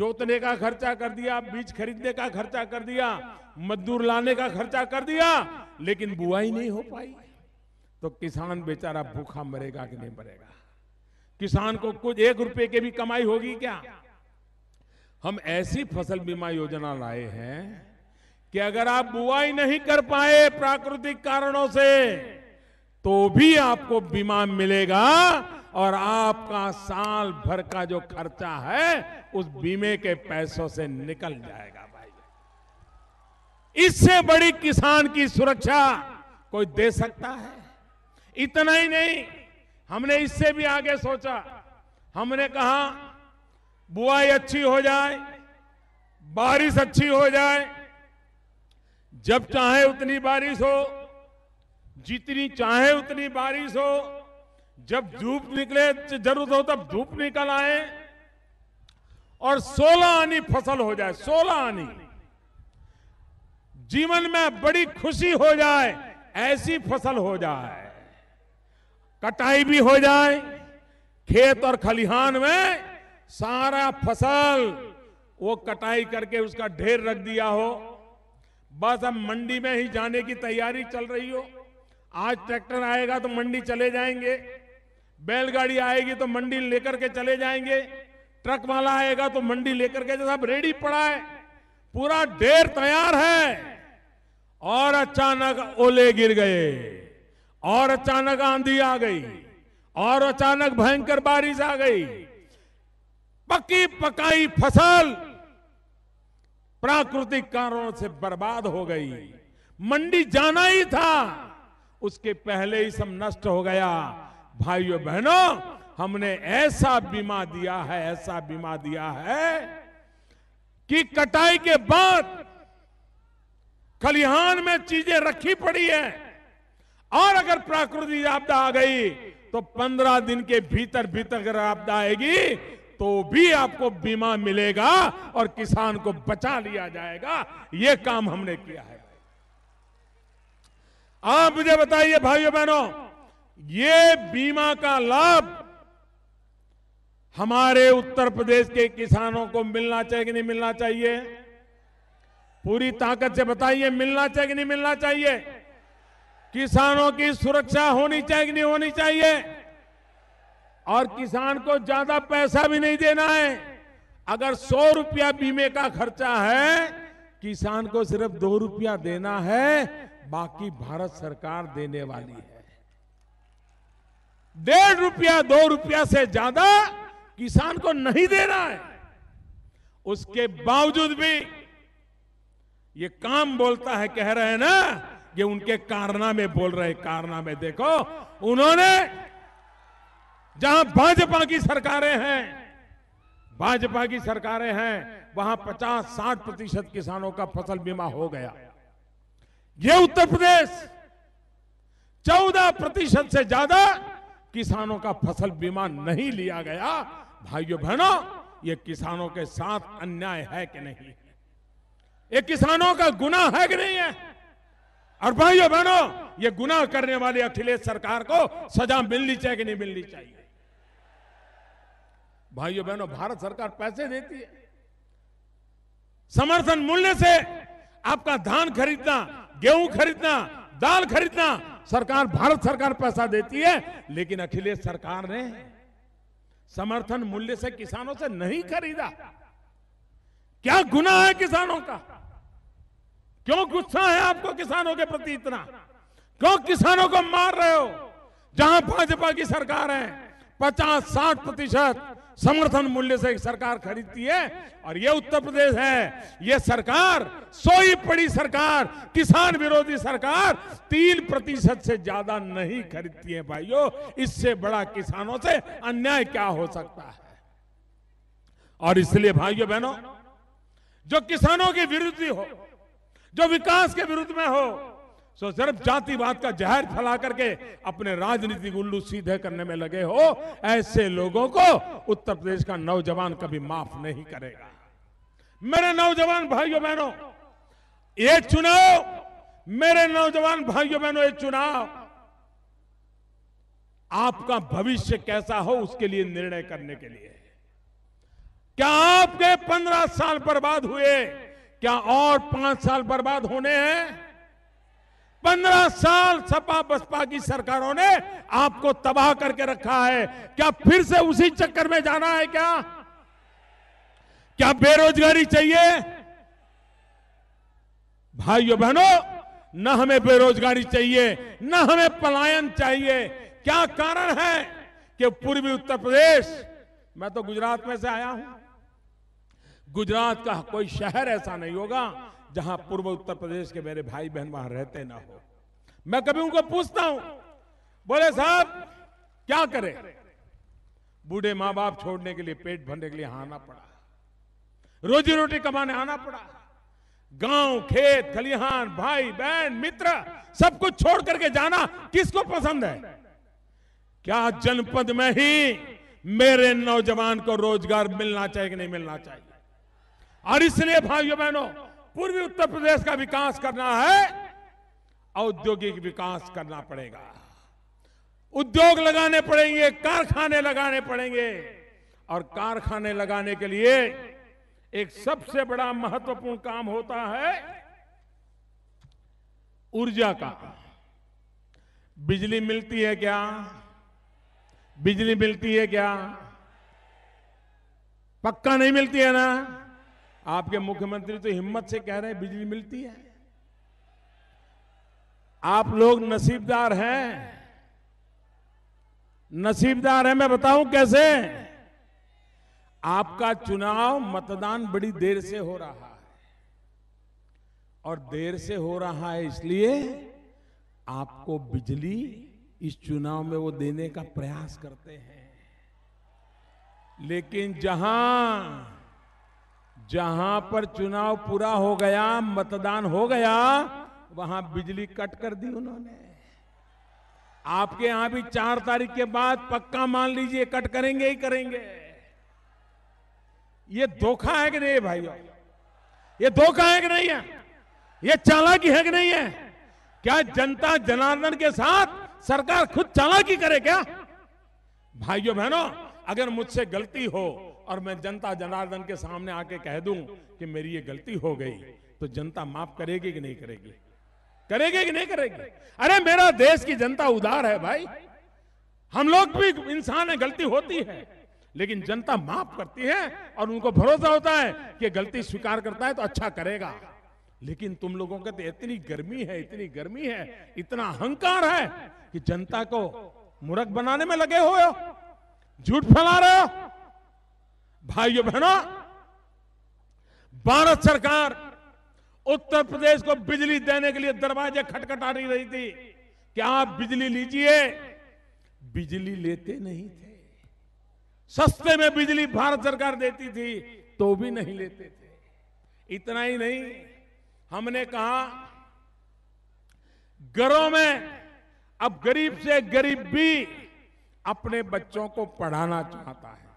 जोतने का खर्चा कर दिया बीज खरीदने का खर्चा कर दिया मजदूर लाने का खर्चा कर दिया लेकिन बुआई नहीं हो पाई तो किसान बेचारा भूखा मरेगा कि नहीं मरेगा किसान को कुछ एक रुपए की भी कमाई होगी क्या हम ऐसी फसल बीमा योजना लाए हैं कि अगर आप बुआई नहीं कर पाए प्राकृतिक कारणों से तो भी आपको बीमा मिलेगा और आपका साल भर का जो खर्चा है उस बीमे के पैसों से निकल जाएगा भाई इससे बड़ी किसान की सुरक्षा कोई दे सकता है इतना ही नहीं हमने इससे भी आगे सोचा हमने कहा बुआई अच्छी हो जाए बारिश अच्छी हो जाए जब चाहे उतनी बारिश हो जितनी चाहे उतनी बारिश हो जब धूप निकले जरूरत हो तब धूप निकल आए और 16 आनी फसल हो जाए 16 आनी जीवन में बड़ी खुशी हो जाए ऐसी फसल हो जाए कटाई भी हो जाए खेत और खलिहान में सारा फसल वो कटाई करके उसका ढेर रख दिया हो बस अब मंडी में ही जाने की तैयारी चल रही हो आज ट्रैक्टर आएगा तो मंडी चले जाएंगे बैलगाड़ी आएगी तो मंडी लेकर के चले जाएंगे ट्रक वाला आएगा तो मंडी लेकर के सब रेडी पड़ा है पूरा ढेर तैयार है और अचानक ओले गिर गए और अचानक आंधी आ गई और अचानक भयंकर बारिश आ गई पकी पकाई फसल प्राकृतिक कारणों से बर्बाद हो गई मंडी जाना ही था उसके पहले ही सब नष्ट हो गया भाइयों बहनों हमने ऐसा बीमा दिया है ऐसा बीमा दिया है कि कटाई के बाद खलिहान में चीजें रखी पड़ी है और अगर प्राकृतिक आपदा आ गई तो पंद्रह दिन के भीतर भीतर अगर आपदा आएगी तो भी आपको बीमा मिलेगा और किसान को बचा लिया जाएगा यह काम हमने किया है आप मुझे बताइए भाइयों बहनों ये बीमा का लाभ हमारे उत्तर प्रदेश के किसानों को मिलना चाहिए कि नहीं मिलना चाहिए पूरी ताकत से बताइए मिलना चाहिए कि नहीं मिलना चाहिए किसानों की सुरक्षा होनी चाहिए कि नहीं होनी चाहिए और किसान को ज्यादा पैसा भी नहीं देना है अगर सौ रुपया बीमे का खर्चा है किसान को सिर्फ दो रुपया देना है बाकी भारत सरकार देने वाली है डेढ़ रुपया दो रुपया से ज्यादा किसान को नहीं देना है उसके बावजूद भी ये काम बोलता है कह रहे हैं ना ये उनके कारना में बोल रहे में देखो उन्होंने जहां भाजपा की सरकारें हैं भाजपा की सरकारें हैं वहां 50-60 प्रतिशत किसानों का फसल बीमा हो गया ये उत्तर प्रदेश 14 प्रतिशत से ज्यादा किसानों का फसल बीमा नहीं लिया गया भाइयों बहनों ये किसानों के साथ अन्याय है कि नहीं ये किसानों का गुना है कि नहीं है और भाइयों बहनों ये गुना करने वाली अखिलेश सरकार को सजा मिलनी चाहिए कि नहीं मिलनी चाहिए भाइयों बहनों भारत सरकार पैसे देती है समर्थन मूल्य से आपका धान खरीदना गेहूं खरीदना दाल खरीदना सरकार भारत सरकार पैसा देती है लेकिन अखिलेश सरकार ने समर्थन मूल्य से किसानों से नहीं खरीदा क्या गुना है किसानों का क्यों गुस्सा है आपको किसानों के प्रति इतना क्यों किसानों को मार रहे हो जहां भाजपा की सरकार है पचास साठ प्रतिशत समर्थन मूल्य से सरकार खरीदती है और ये उत्तर प्रदेश है ये सरकार सोई पड़ी सरकार किसान विरोधी सरकार तीन प्रतिशत से ज्यादा नहीं खरीदती है भाइयों इससे बड़ा किसानों से अन्याय क्या हो सकता है और इसलिए भाइयों बहनों जो किसानों के विरुद्ध हो जो विकास के विरुद्ध में हो सो सिर्फ जातिवाद का जहर फैला करके अपने राजनीतिक उल्लू सीधे करने में लगे हो ऐसे लोगों को उत्तर प्रदेश का नौजवान कभी माफ नहीं करेगा मेरे नौजवान भाइयों बहनों ये चुनाव मेरे नौजवान भाइयों बहनों ये चुनाव आपका भविष्य कैसा हो उसके लिए निर्णय करने के लिए क्या आपके पंद्रह साल बर्बाद हुए क्या और पांच साल बर्बाद होने हैं पंद्रह साल सपा बसपा की सरकारों ने आपको तबाह करके रखा है क्या फिर से उसी चक्कर में जाना है क्या क्या बेरोजगारी चाहिए भाइयों बहनों न हमें बेरोजगारी चाहिए न हमें पलायन चाहिए क्या कारण है कि पूर्वी उत्तर प्रदेश मैं तो गुजरात में से आया हूं गुजरात का कोई शहर ऐसा नहीं होगा जहां पूर्व उत्तर प्रदेश के मेरे भाई बहन वहां रहते ना हो मैं कभी उनको पूछता हूं बोले साहब क्या करें बूढ़े माँ बाप छोड़ने के लिए पेट भरने के लिए आना पड़ा रोजी रोटी कमाने आना पड़ा गांव खेत खलिहान भाई बहन मित्र सब कुछ छोड़ करके जाना किसको पसंद है क्या जनपद में ही मेरे नौजवान को रोजगार मिलना चाहिए कि नहीं मिलना चाहिए और इसलिए भाइयों बहनों पूर्वी उत्तर प्रदेश का विकास करना है औद्योगिक विकास करना पड़ेगा उद्योग लगाने पड़ेंगे कारखाने लगाने पड़ेंगे और कारखाने लगाने के लिए एक सबसे बड़ा महत्वपूर्ण काम होता है ऊर्जा का बिजली मिलती है क्या बिजली मिलती है क्या पक्का नहीं मिलती है ना आपके मुख्यमंत्री तो हिम्मत से कह रहे हैं बिजली मिलती है आप लोग नसीबदार हैं नसीबदार है मैं बताऊं कैसे आपका चुनाव मतदान बड़ी देर से हो रहा है और देर से हो रहा है इसलिए आपको बिजली इस चुनाव में वो देने का प्रयास करते हैं लेकिन जहां जहां पर चुनाव पूरा हो गया मतदान हो गया वहां बिजली कट कर दी उन्होंने आपके यहां भी चार तारीख के बाद पक्का मान लीजिए कट करेंगे ही करेंगे ये धोखा है कि नहीं भाइयों ये धोखा है कि नहीं है ये चालाकी है कि नहीं है क्या जनता जनार्दन के साथ सरकार खुद चालाकी करे क्या भाइयों बहनों अगर मुझसे गलती हो और मैं जनता जनार्दन के सामने आके कह दूं कि मेरी ये गलती हो गई तो जनता माफ करेगी कि नहीं करेगी करेगी कि नहीं करेगी अरे मेरा देश की जनता उदार है भाई हम लोग भी इंसान है गलती होती है लेकिन जनता माफ करती है और उनको भरोसा होता है कि गलती स्वीकार करता है तो अच्छा करेगा लेकिन तुम लोगों के तो इतनी गर्मी है इतनी गर्मी है इतना अहंकार है कि जनता को मूर्ख बनाने में लगे हो झूठ फैला रहे हो भाइयों बहनों भारत सरकार उत्तर प्रदेश को बिजली देने के लिए दरवाजे खटखटा रही रही थी कि आप बिजली लीजिए बिजली लेते नहीं थे सस्ते में बिजली भारत सरकार देती थी तो भी नहीं लेते थे इतना ही नहीं हमने कहा घरों में अब गरीब से गरीब भी अपने बच्चों को पढ़ाना चाहता है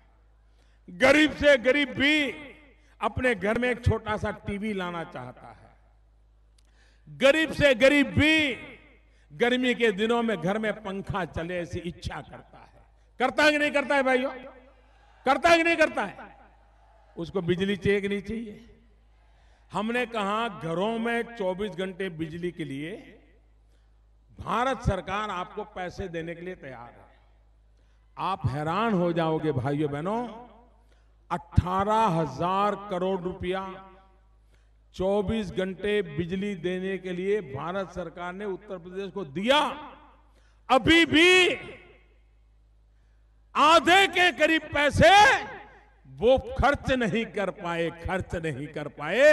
गरीब से गरीब भी अपने घर में एक छोटा सा टीवी लाना चाहता है गरीब से गरीब भी गर्मी के दिनों में घर में पंखा चले ऐसी इच्छा करता है करता है कि नहीं करता है भाइयों करता है कि नहीं करता है उसको बिजली चाहिए कि नहीं चाहिए हमने कहा घरों में 24 घंटे बिजली के लिए भारत सरकार आपको पैसे देने के लिए तैयार है आप हैरान हो जाओगे भाइयों बहनों अठारह हजार करोड़ रुपया 24 घंटे बिजली देने के लिए भारत सरकार ने उत्तर प्रदेश को दिया अभी भी आधे के करीब पैसे वो खर्च नहीं कर पाए खर्च नहीं कर पाए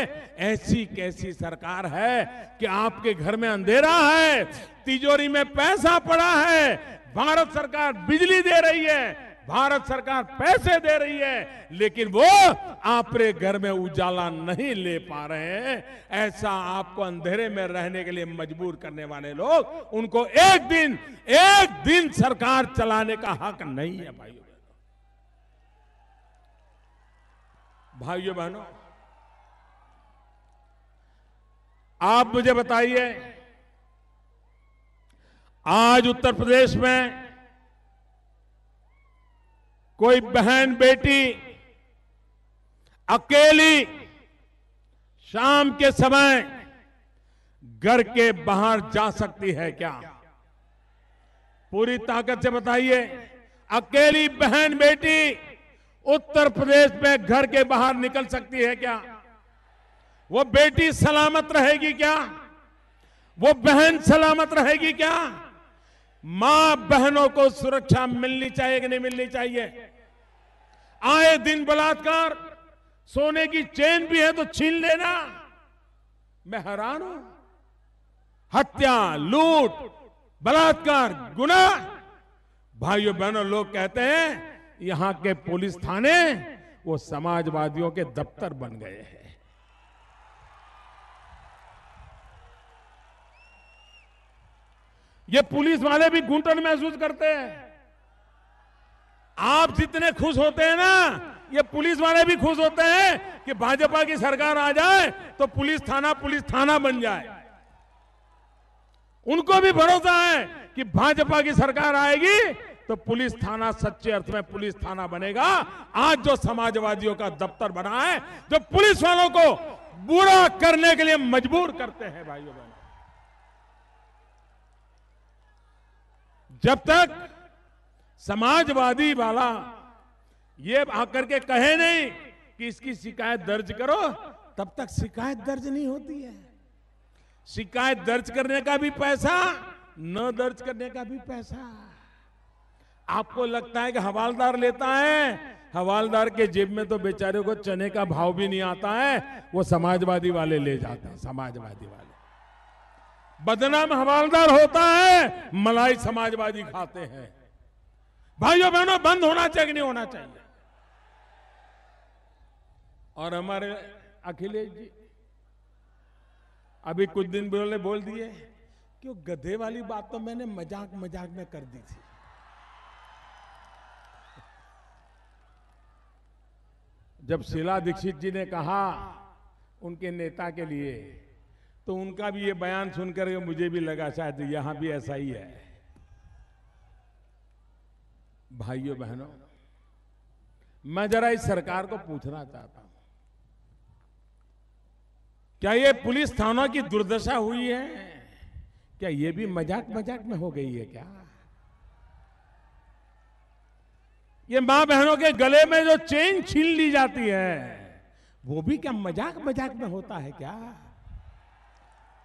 ऐसी कैसी सरकार है कि आपके घर में अंधेरा है तिजोरी में पैसा पड़ा है भारत सरकार बिजली दे रही है भारत सरकार पैसे दे रही है लेकिन वो आपरे घर में उजाला नहीं ले पा रहे हैं ऐसा आपको अंधेरे में रहने के लिए मजबूर करने वाले लोग उनको एक दिन एक दिन सरकार चलाने का हक नहीं है भाइयों बहनों भाइयों बहनों आप मुझे बताइए आज उत्तर प्रदेश में कोई बहन बेटी अकेली शाम के समय घर के बाहर जा सकती है क्या पूरी ताकत से बताइए अकेली बहन बेटी उत्तर प्रदेश में घर के बाहर निकल सकती है क्या वो बेटी सलामत रहेगी क्या वो बहन सलामत रहेगी क्या मां बहनों को सुरक्षा मिलनी चाहिए कि नहीं मिलनी चाहिए आए दिन बलात्कार सोने की चेन भी है तो छीन लेना मैं हैरान हूं हत्या लूट बलात्कार गुना भाइयों बहनों लोग कहते हैं यहां के पुलिस थाने वो समाजवादियों के दफ्तर बन गए हैं ये पुलिस वाले भी घुटन महसूस करते हैं आप जितने खुश होते हैं ना ये पुलिस वाले भी खुश होते हैं कि भाजपा की सरकार आ जाए तो पुलिस थाना पुलिस थाना बन जाए उनको भी भरोसा है कि भाजपा की सरकार आएगी तो पुलिस थाना सच्चे अर्थ में पुलिस थाना बनेगा आज जो समाजवादियों का दफ्तर बना है जो पुलिस वालों को बुरा करने के लिए मजबूर करते हैं भाइयों बहनों जब तक समाजवादी वाला ये आकर के कहे नहीं कि इसकी शिकायत दर्ज करो तब तक शिकायत दर्ज नहीं होती है शिकायत दर्ज करने का भी पैसा न दर्ज करने का भी पैसा आपको लगता है कि हवालदार लेता है हवालदार के जेब में तो बेचारे को चने का भाव भी नहीं आता है वो समाजवादी वाले ले जाते हैं समाजवादी वाले बदनाम हवालदार होता है मलाई समाजवादी खाते हैं भाइयों बहनों बंद होना चाहिए नहीं होना चाहिए और हमारे अखिलेश जी अभी कुछ दिन बोले बोल दिए कि वो गधे वाली बात तो मैंने मजाक मजाक में कर दी थी जब शीला दीक्षित जी ने कहा उनके नेता के लिए तो उनका भी ये बयान सुनकर मुझे भी लगा शायद यहां भी ऐसा ही है भाइयों बहनों मैं जरा इस सरकार को पूछना चाहता हूं क्या ये पुलिस थानों की दुर्दशा हुई है क्या ये भी मजाक मजाक में हो गई है क्या ये मां बहनों के गले में जो चेन छीन ली जाती है वो भी क्या मजाक मजाक में होता है क्या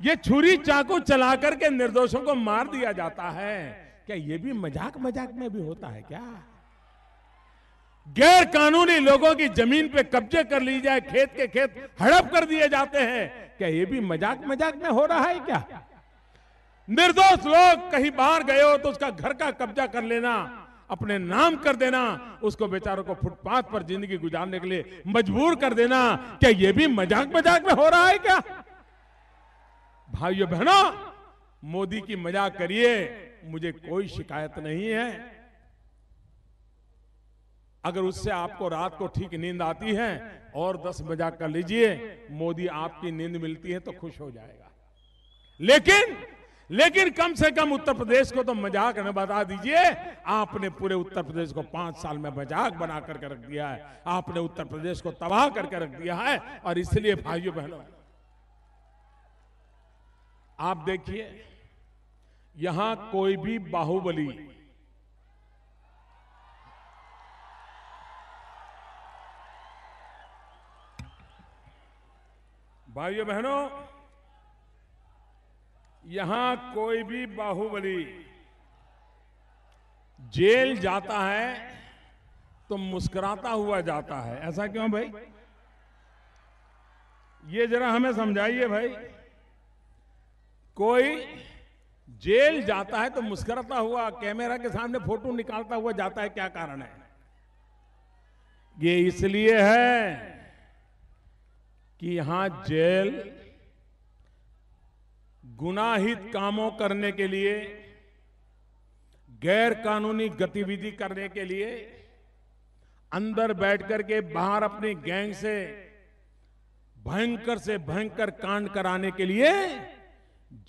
ये छुरी चाकू चला करके निर्दोषों को मार दिया जाता है क्या ये भी मजाक मजाक में भी होता है क्या गैर कानूनी लोगों की जमीन पे कब्जे कर ली जाए खेत के खेत हड़प कर दिए जाते हैं क्या ये भी मजाक मजाक में हो रहा है क्या निर्दोष लोग कहीं बाहर गए हो तो उसका घर का कब्जा कर लेना अपने नाम कर देना उसको बेचारों को फुटपाथ पर जिंदगी गुजारने के लिए मजबूर कर देना क्या यह भी मजाक मजाक में हो रहा है क्या भाइयों बहनों मोदी की मजाक करिए मुझे कोई शिकायत नहीं है अगर उससे आपको रात को ठीक नींद आती है और दस बजा कर लीजिए मोदी आपकी नींद मिलती है तो खुश हो जाएगा लेकिन लेकिन कम से कम उत्तर प्रदेश को तो मजाक न बता दीजिए आपने पूरे उत्तर प्रदेश को पांच साल में मजाक बना करके रख दिया है आपने उत्तर प्रदेश को तबाह करके रख दिया है और इसलिए भाइयों बहनों आप देखिए यहां कोई भी बाहुबली भाइयों बहनों यहां कोई भी बाहुबली जेल जाता है तो मुस्कुराता हुआ जाता है ऐसा क्यों भाई ये जरा हमें समझाइए भाई कोई जेल जाता है तो मुस्कुराता हुआ कैमरा के सामने फोटो निकालता हुआ जाता है क्या कारण है ये इसलिए है कि यहां जेल गुनाहित कामों करने के लिए गैर कानूनी गतिविधि करने के लिए अंदर बैठ करके बाहर अपनी गैंग से भयंकर से भयंकर कांड कराने के लिए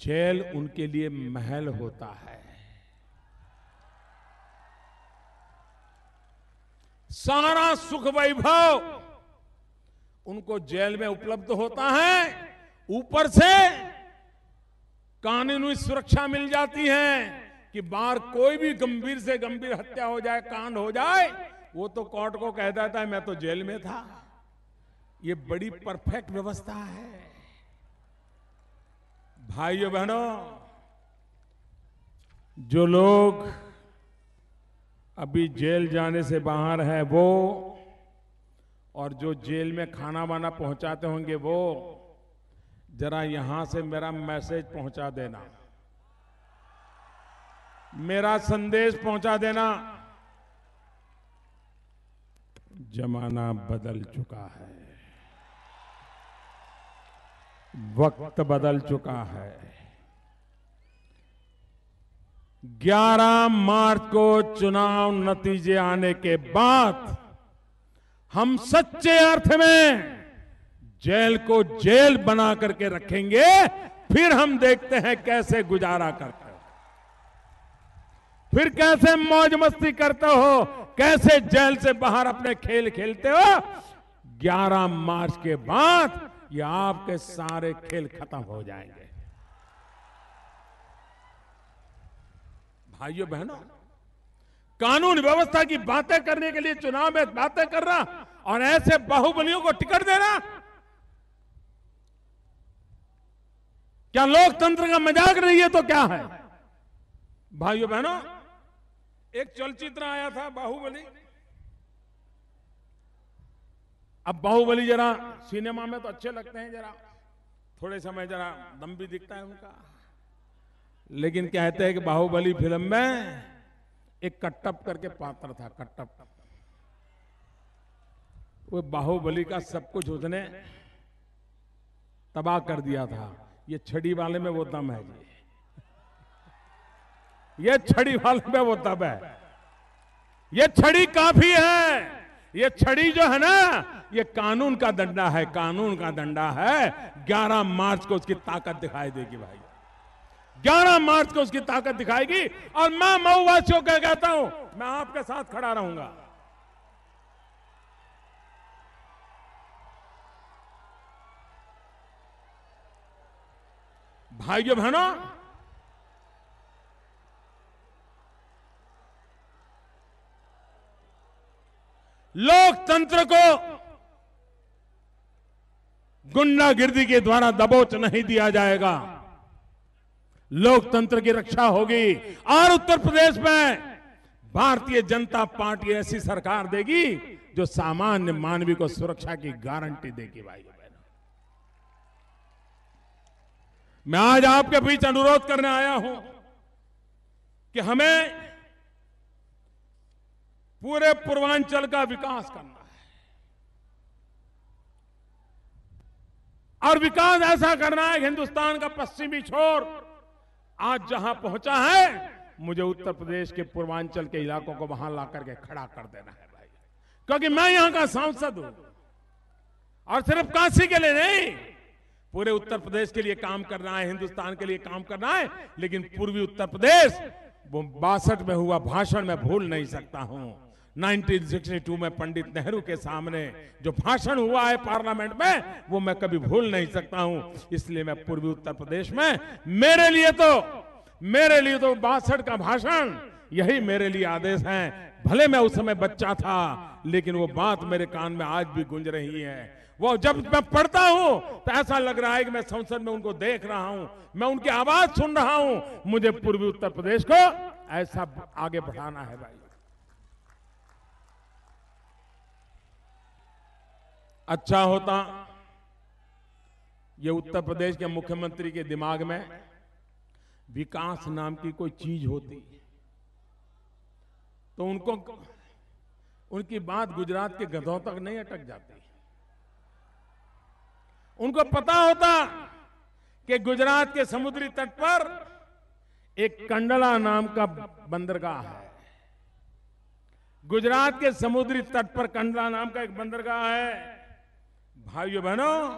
जेल उनके लिए महल होता है सारा सुख वैभव उनको जेल में उपलब्ध होता है ऊपर से कानूनी सुरक्षा मिल जाती है कि बाहर कोई भी गंभीर से गंभीर हत्या हो जाए कांड हो जाए वो तो कोर्ट को कह देता है मैं तो जेल में था ये बड़ी परफेक्ट व्यवस्था है भाइयों बहनों जो लोग अभी जेल जाने से बाहर है वो और जो जेल में खाना वाना पहुंचाते होंगे वो जरा यहां से मेरा मैसेज पहुंचा देना मेरा संदेश पहुंचा देना जमाना बदल चुका है वक्त बदल चुका है 11 मार्च को चुनाव नतीजे आने के बाद हम सच्चे अर्थ में जेल को जेल बना करके रखेंगे फिर हम देखते हैं कैसे गुजारा करते हो फिर कैसे मौज मस्ती करते हो कैसे जेल से बाहर अपने खेल खेलते हो 11 मार्च के बाद ये आपके सारे खेल खत्म हो जाएंगे भाइयों बहनों कानून व्यवस्था की बातें करने के लिए चुनाव में बातें कर रहा और ऐसे बाहुबलियों को टिकट दे रहा क्या लोकतंत्र का मजाक नहीं है तो क्या है भाइयों बहनों एक चलचित्र आया था बाहुबली अब बाहुबली जरा सिनेमा में तो अच्छे लगते हैं जरा थोड़े समय जरा दम भी दिखता है उनका लेकिन कहते हैं कि बाहुबली फिल्म में एक कट्टप करके पात्र था कट्टप वो बाहुबली का सब कुछ उसने तबाह कर दिया था ये छड़ी वाले में वो दम है जी ये छड़ी वाले में वो दम है ये छड़ी काफी है ये छड़ी जो है ना ये कानून का डंडा है कानून का डंडा है 11 मार्च को उसकी ताकत दिखाई देगी भाई 11 मार्च को उसकी ताकत दिखाएगी और मैं मऊवासियों को कहता हूं मैं आपके साथ खड़ा रहूंगा भाइयों बहनों लोकतंत्र को गुंडागिर्दी के द्वारा दबोच नहीं दिया जाएगा लोकतंत्र की रक्षा होगी और उत्तर प्रदेश में भारतीय जनता पार्टी ऐसी सरकार देगी जो सामान्य मानवी को सुरक्षा की गारंटी देगी भाई बहनों मैं आज आपके बीच अनुरोध करने आया हूं कि हमें पूरे पूर्वांचल का विकास करना और विकास ऐसा करना है हिंदुस्तान का पश्चिमी छोर आज जहां पहुंचा है मुझे उत्तर प्रदेश के पूर्वांचल के इलाकों को वहां ला करके खड़ा कर देना है भाई क्योंकि मैं यहां का सांसद हूं और सिर्फ काशी के लिए नहीं पूरे उत्तर प्रदेश के लिए काम करना है हिंदुस्तान के लिए काम करना है लेकिन पूर्वी उत्तर प्रदेश वो बासठ में हुआ भाषण में भूल नहीं सकता हूं 1962 में पंडित नेहरू के सामने जो भाषण हुआ है पार्लियामेंट में वो मैं कभी भूल नहीं सकता हूं इसलिए मैं पूर्वी उत्तर प्रदेश में मेरे लिए तो मेरे लिए तो बासठ का भाषण यही मेरे लिए आदेश है भले मैं उस समय बच्चा था लेकिन वो बात मेरे कान में आज भी गुंज रही है वो जब मैं पढ़ता हूं तो ऐसा लग रहा है कि मैं संसद में उनको देख रहा हूं मैं उनकी आवाज सुन रहा हूं मुझे पूर्वी उत्तर प्रदेश को ऐसा आगे बढ़ाना है भाई अच्छा होता ये उत्तर प्रदेश के मुख्यमंत्री के दिमाग में विकास नाम की कोई चीज होती तो उनको उनकी बात गुजरात के गधों तक नहीं अटक जाती उनको पता होता कि गुजरात के समुद्री तट पर एक कंडला नाम का बंदरगाह है गुजरात के समुद्री तट पर कंडला नाम का एक बंदरगाह है भाइयों बहनों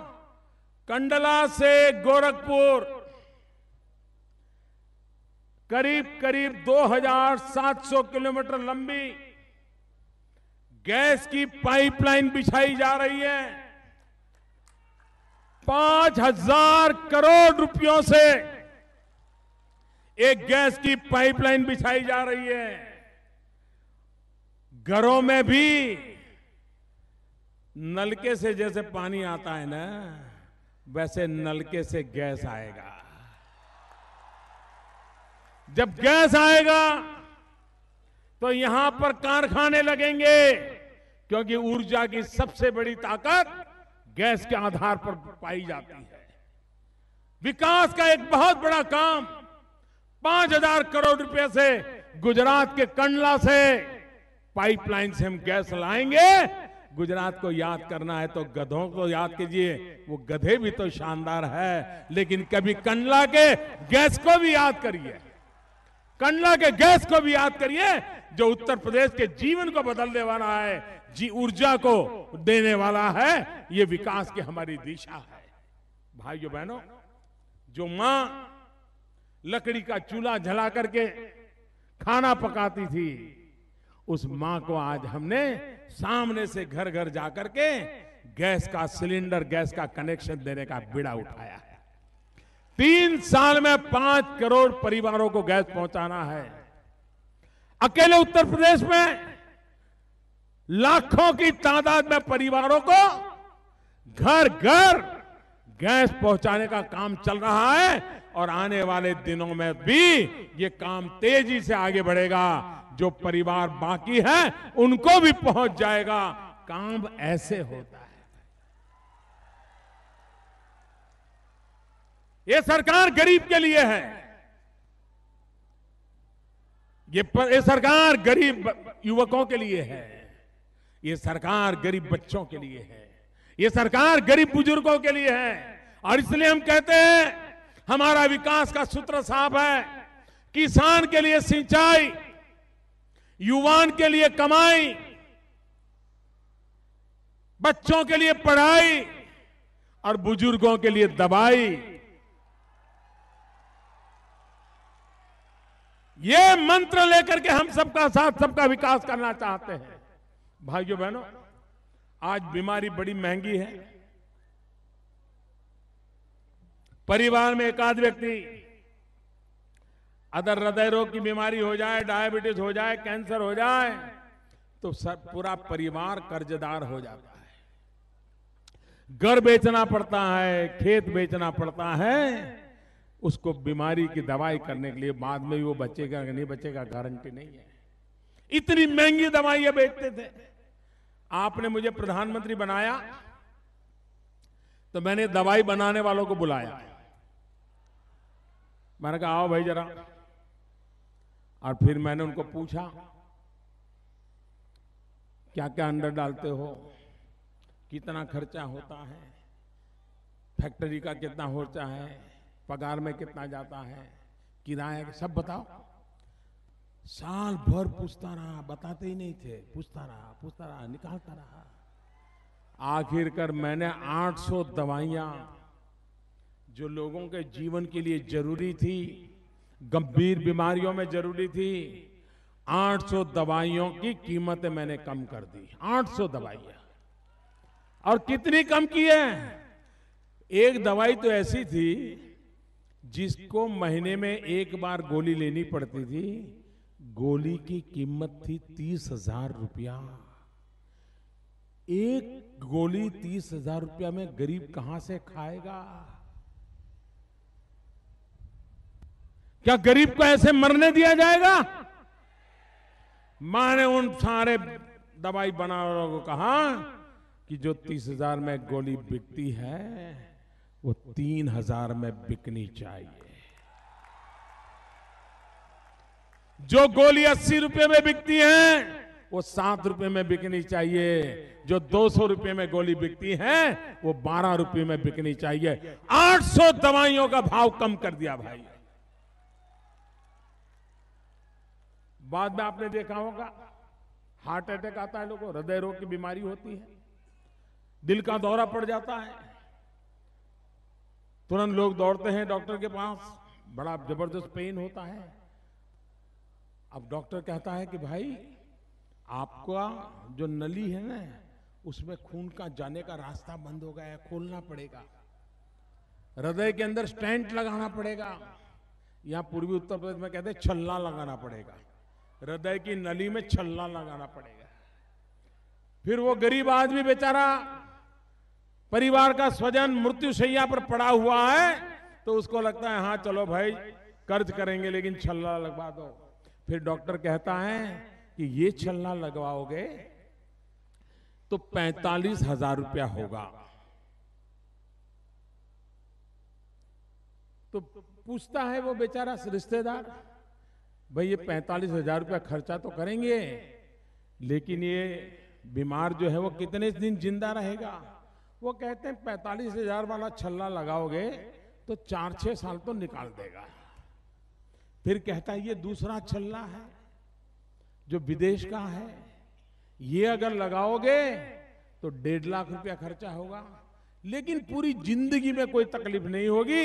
कंडला से गोरखपुर करीब करीब 2,700 किलोमीटर लंबी गैस की पाइपलाइन बिछाई जा रही है 5,000 करोड़ रुपयों से एक गैस की पाइपलाइन बिछाई जा रही है घरों में भी नलके से जैसे पानी आता है ना वैसे नलके से गैस आएगा जब गैस आएगा तो यहां पर कारखाने लगेंगे क्योंकि ऊर्जा की सबसे बड़ी ताकत गैस के आधार पर पाई जाती है विकास का एक बहुत बड़ा काम पांच हजार करोड़ रुपए से गुजरात के कंडला से पाइपलाइन से हम गैस लाएंगे गुजरात को याद करना है तो गधों को याद कीजिए वो गधे भी तो शानदार है लेकिन कभी कंडला के गैस को भी याद करिए कंडला के गैस को भी याद करिए जो उत्तर प्रदेश के जीवन को बदलने वाला है जी ऊर्जा को देने वाला है ये विकास की हमारी दिशा है भाइयों बहनों जो मां लकड़ी का चूल्हा जला करके खाना पकाती थी उस माँ को आज हमने सामने से घर घर जाकर के गैस का सिलेंडर गैस का कनेक्शन देने का बिड़ा उठाया है तीन साल में पांच करोड़ परिवारों को गैस पहुंचाना है अकेले उत्तर प्रदेश में लाखों की तादाद में परिवारों को घर घर गैस पहुंचाने का काम चल रहा है और आने वाले दिनों में भी ये काम तेजी से आगे बढ़ेगा जो परिवार बाकी है उनको भी पहुंच जाएगा काम ऐसे होता है ये सरकार गरीब के लिए है ये, पर, ये सरकार गरीब युवकों के लिए है ये सरकार गरीब बच्चों के लिए है ये सरकार गरीब बुजुर्गों के लिए है और इसलिए हम कहते हैं हमारा विकास का सूत्र साफ है किसान के लिए सिंचाई युवान के लिए कमाई बच्चों के लिए पढ़ाई और बुजुर्गों के लिए दवाई ये मंत्र लेकर के हम सबका साथ सबका विकास करना चाहते हैं भाइयों बहनों आज बीमारी बड़ी महंगी है परिवार में एक आध व्यक्ति अगर हृदय रोग की बीमारी हो जाए डायबिटीज हो जाए कैंसर हो जाए तो सब पूरा परिवार कर्जदार हो जाता है घर बेचना पड़ता है खेत बेचना पड़ता है उसको बीमारी की दवाई करने के लिए बाद में वो बचेगा नहीं बचेगा गारंटी नहीं है इतनी महंगी दवाइयां बेचते थे आपने मुझे प्रधानमंत्री बनाया तो मैंने दवाई बनाने वालों को बुलाया मैंने कहा आओ भाई जरा और फिर मैंने उनको पूछा क्या क्या अंडर डालते हो कितना खर्चा होता है फैक्ट्री का कितना होता है पगार में कितना जाता है किराया सब बताओ साल भर पूछता रहा बताते ही नहीं थे पूछता रहा पूछता रहा निकालता रहा आखिरकार मैंने 800 दवाइयां जो लोगों के जीवन के लिए जरूरी थी गंभीर बीमारियों में जरूरी थी 800 दवाइयों की कीमतें मैंने कम कर दी 800 दवाइया और कितनी कम की है एक दवाई तो ऐसी थी जिसको महीने में एक बार गोली लेनी पड़ती थी गोली की कीमत थी तीस हजार रुपया एक गोली तीस हजार रुपया में गरीब कहां से खाएगा क्या गरीब को ऐसे मरने दिया जाएगा मां ने उन सारे दवाई बना को कहा कि जो तीस हजार में गोली बिकती है वो तीन हजार में बिकनी चाहिए जो गोली अस्सी रुपए में बिकती है वो सात रुपए में बिकनी चाहिए जो दो सौ रुपये में गोली बिकती है वो बारह रुपए में बिकनी चाहिए आठ सौ दवाइयों का भाव कम कर दिया भाई बाद में आपने देखा होगा हार्ट अटैक आता है लोगों हृदय रोग की बीमारी होती है दिल का दौरा पड़ जाता है तुरंत लोग दौड़ते हैं डॉक्टर के पास बड़ा जबरदस्त पेन होता है अब डॉक्टर कहता है कि भाई आपका जो नली है ना उसमें खून का जाने का रास्ता बंद हो गया है खोलना पड़ेगा हृदय के अंदर स्टेंट लगाना पड़ेगा या पूर्वी उत्तर प्रदेश में कहते हैं छल्ला लगाना पड़ेगा हृदय की नली में छलना लगाना पड़ेगा फिर वो गरीब आदमी बेचारा परिवार का स्वजन सैया पर पड़ा हुआ है तो उसको लगता है हाँ चलो भाई कर्ज करेंगे लेकिन छल्ला लगवा दो फिर डॉक्टर कहता है कि ये छल्ला लगवाओगे तो पैतालीस हजार रुपया होगा तो पूछता है वो बेचारा रिश्तेदार भाई ये पैंतालीस हजार रुपया खर्चा तो करेंगे लेकिन ये बीमार जो है वो कितने दिन जिंदा रहेगा वो कहते हैं पैंतालीस हजार वाला छल्ला लगाओगे तो चार छह साल तो निकाल देगा फिर कहता है ये दूसरा छल्ला है जो विदेश का है ये अगर लगाओगे तो डेढ़ लाख रुपया खर्चा होगा लेकिन पूरी जिंदगी में कोई तकलीफ नहीं होगी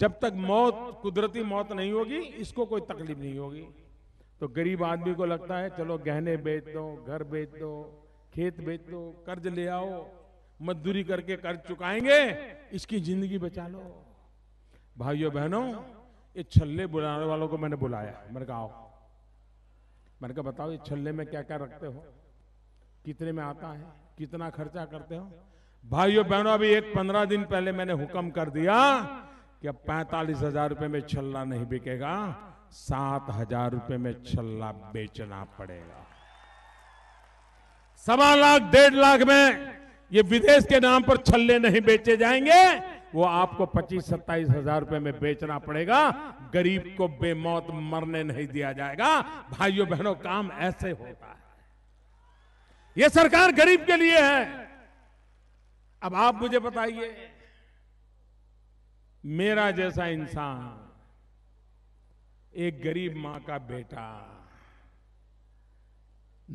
जब तक मौत कुदरती मौत नहीं होगी इसको कोई तकलीफ नहीं होगी तो गरीब आदमी को लगता है चलो गहने बेच दो घर बेच दो खेत बेच दो कर्ज ले आओ मजदूरी करके कर्ज चुकाएंगे इसकी जिंदगी बचा लो भाइयों बहनों ये छल्ले बुलाने वालों को मैंने बुलाया मैंने कहा आओ मैंने कहा बताओ ये छल्ले में क्या क्या रखते हो कितने में आता है कितना खर्चा करते हो भाइयों बहनों अभी एक पंद्रह दिन पहले मैंने हुक्म कर दिया कि अब पैंतालीस हजार रुपये में छल्ला नहीं बिकेगा सात हजार रुपये में छल्ला बेचना पड़ेगा सवा लाख डेढ़ लाख में ये विदेश के नाम पर छल्ले नहीं बेचे जाएंगे वो आपको पच्चीस सत्ताईस हजार रुपए में बेचना पड़ेगा गरीब को बेमौत मरने नहीं दिया जाएगा भाइयों बहनों काम ऐसे होता है ये सरकार गरीब के लिए है अब आप मुझे बताइए मेरा जैसा इंसान एक गरीब मां का बेटा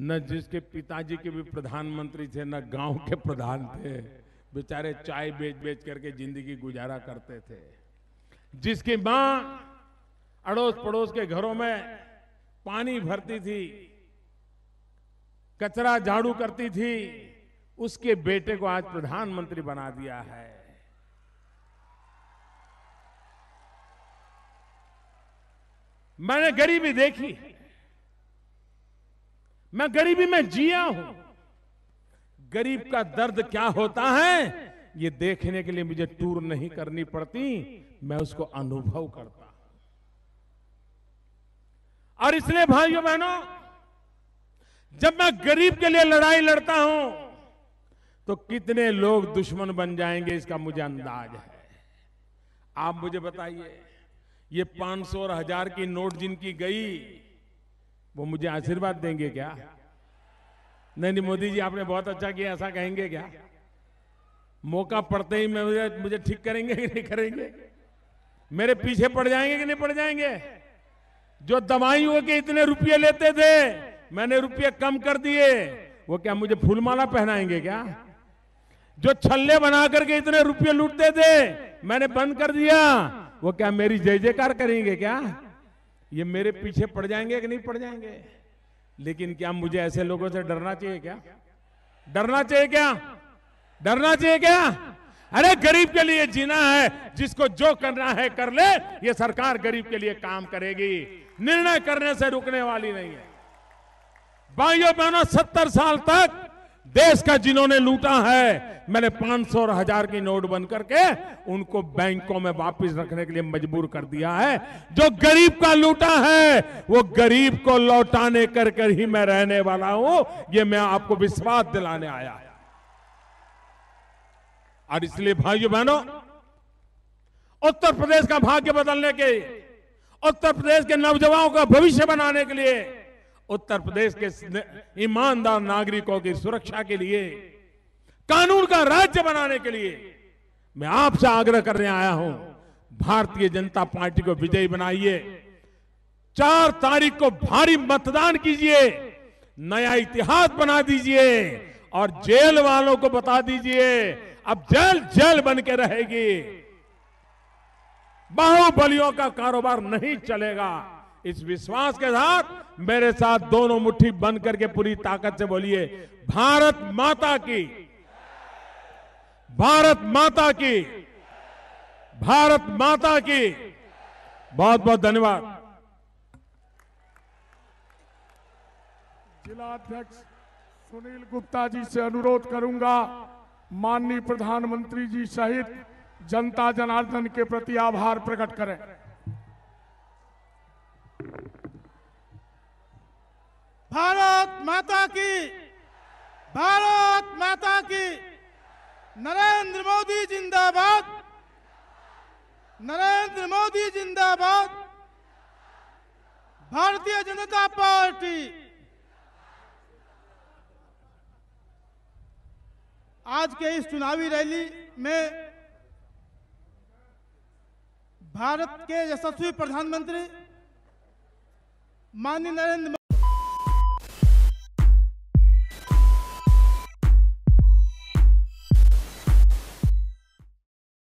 न जिसके पिताजी के भी प्रधानमंत्री थे न गांव के प्रधान थे बेचारे चाय बेच बेच करके जिंदगी गुजारा करते थे जिसकी मां अड़ोस पड़ोस के घरों में पानी भरती थी कचरा झाड़ू करती थी उसके बेटे को आज प्रधानमंत्री बना दिया है मैंने गरीबी देखी मैं गरीबी में जिया हूं गरीब का दर्द क्या होता है ये देखने के लिए मुझे टूर नहीं करनी पड़ती मैं उसको अनुभव करता हूं और इसलिए भाइयों बहनों जब मैं गरीब के लिए लड़ाई लड़ता हूं तो कितने लोग दुश्मन बन जाएंगे इसका मुझे अंदाज है आप मुझे बताइए ये 500 और हजार की नोट जिनकी गई वो मुझे आशीर्वाद देंगे क्या नहीं नहीं मोदी जी आपने बहुत अच्छा किया ऐसा कहेंगे क्या मौका पड़ते ही मैं मुझे मुझे ठीक करेंगे कि नहीं करेंगे मेरे पीछे पड़ जाएंगे कि नहीं पड़ जाएंगे जो दवाइयों के इतने रुपये लेते थे मैंने रुपये कम कर दिए वो क्या मुझे फूलमाला पहनाएंगे क्या जो छल्ले बना करके इतने रुपये लूटते थे मैंने बंद कर दिया वो क्या मेरी जय जयकार करेंगे क्या ये मेरे पीछे पड़ जाएंगे कि नहीं पड़ जाएंगे लेकिन क्या मुझे ऐसे लोगों से डरना चाहिए क्या डरना चाहिए क्या डरना चाहिए क्या अरे गरीब के लिए जीना है जिसको जो करना है कर ले ये सरकार गरीब के लिए काम करेगी निर्णय करने से रुकने वाली नहीं है भाइयों बहनों सत्तर साल तक देश का जिन्होंने लूटा है मैंने 500 और हजार की नोट बन करके उनको बैंकों में वापस रखने के लिए मजबूर कर दिया है जो गरीब का लूटा है वो गरीब को लौटाने कर कर ही मैं रहने वाला हूं ये मैं आपको विश्वास दिलाने आया है और इसलिए भाइयों बहनों उत्तर प्रदेश का भाग्य बदलने के उत्तर प्रदेश के नौजवानों का भविष्य बनाने के लिए उत्तर प्रदेश के ईमानदार नागरिकों की सुरक्षा के लिए कानून का राज्य बनाने के लिए मैं आपसे आग्रह करने आया हूं भारतीय जनता पार्टी को विजयी बनाइए चार तारीख को भारी मतदान कीजिए नया इतिहास बना दीजिए और जेल वालों को बता दीजिए अब जेल जेल बन के रहेगी बाहुबलियों का कारोबार नहीं चलेगा इस विश्वास के साथ मेरे साथ दोनों मुट्ठी बंद करके पूरी ताकत से बोलिए भारत माता की भारत माता की भारत माता की बहुत बहुत धन्यवाद जिला अध्यक्ष सुनील गुप्ता जी से अनुरोध करूंगा माननीय प्रधानमंत्री जी सहित जनता जनार्दन के प्रति आभार प्रकट करें भारत माता की भारत माता की नरेंद्र मोदी जिंदाबाद नरेंद्र मोदी जिंदाबाद भारतीय जनता पार्टी आज के इस चुनावी रैली में भारत के यशस्वी प्रधानमंत्री माननीय नरेंद्र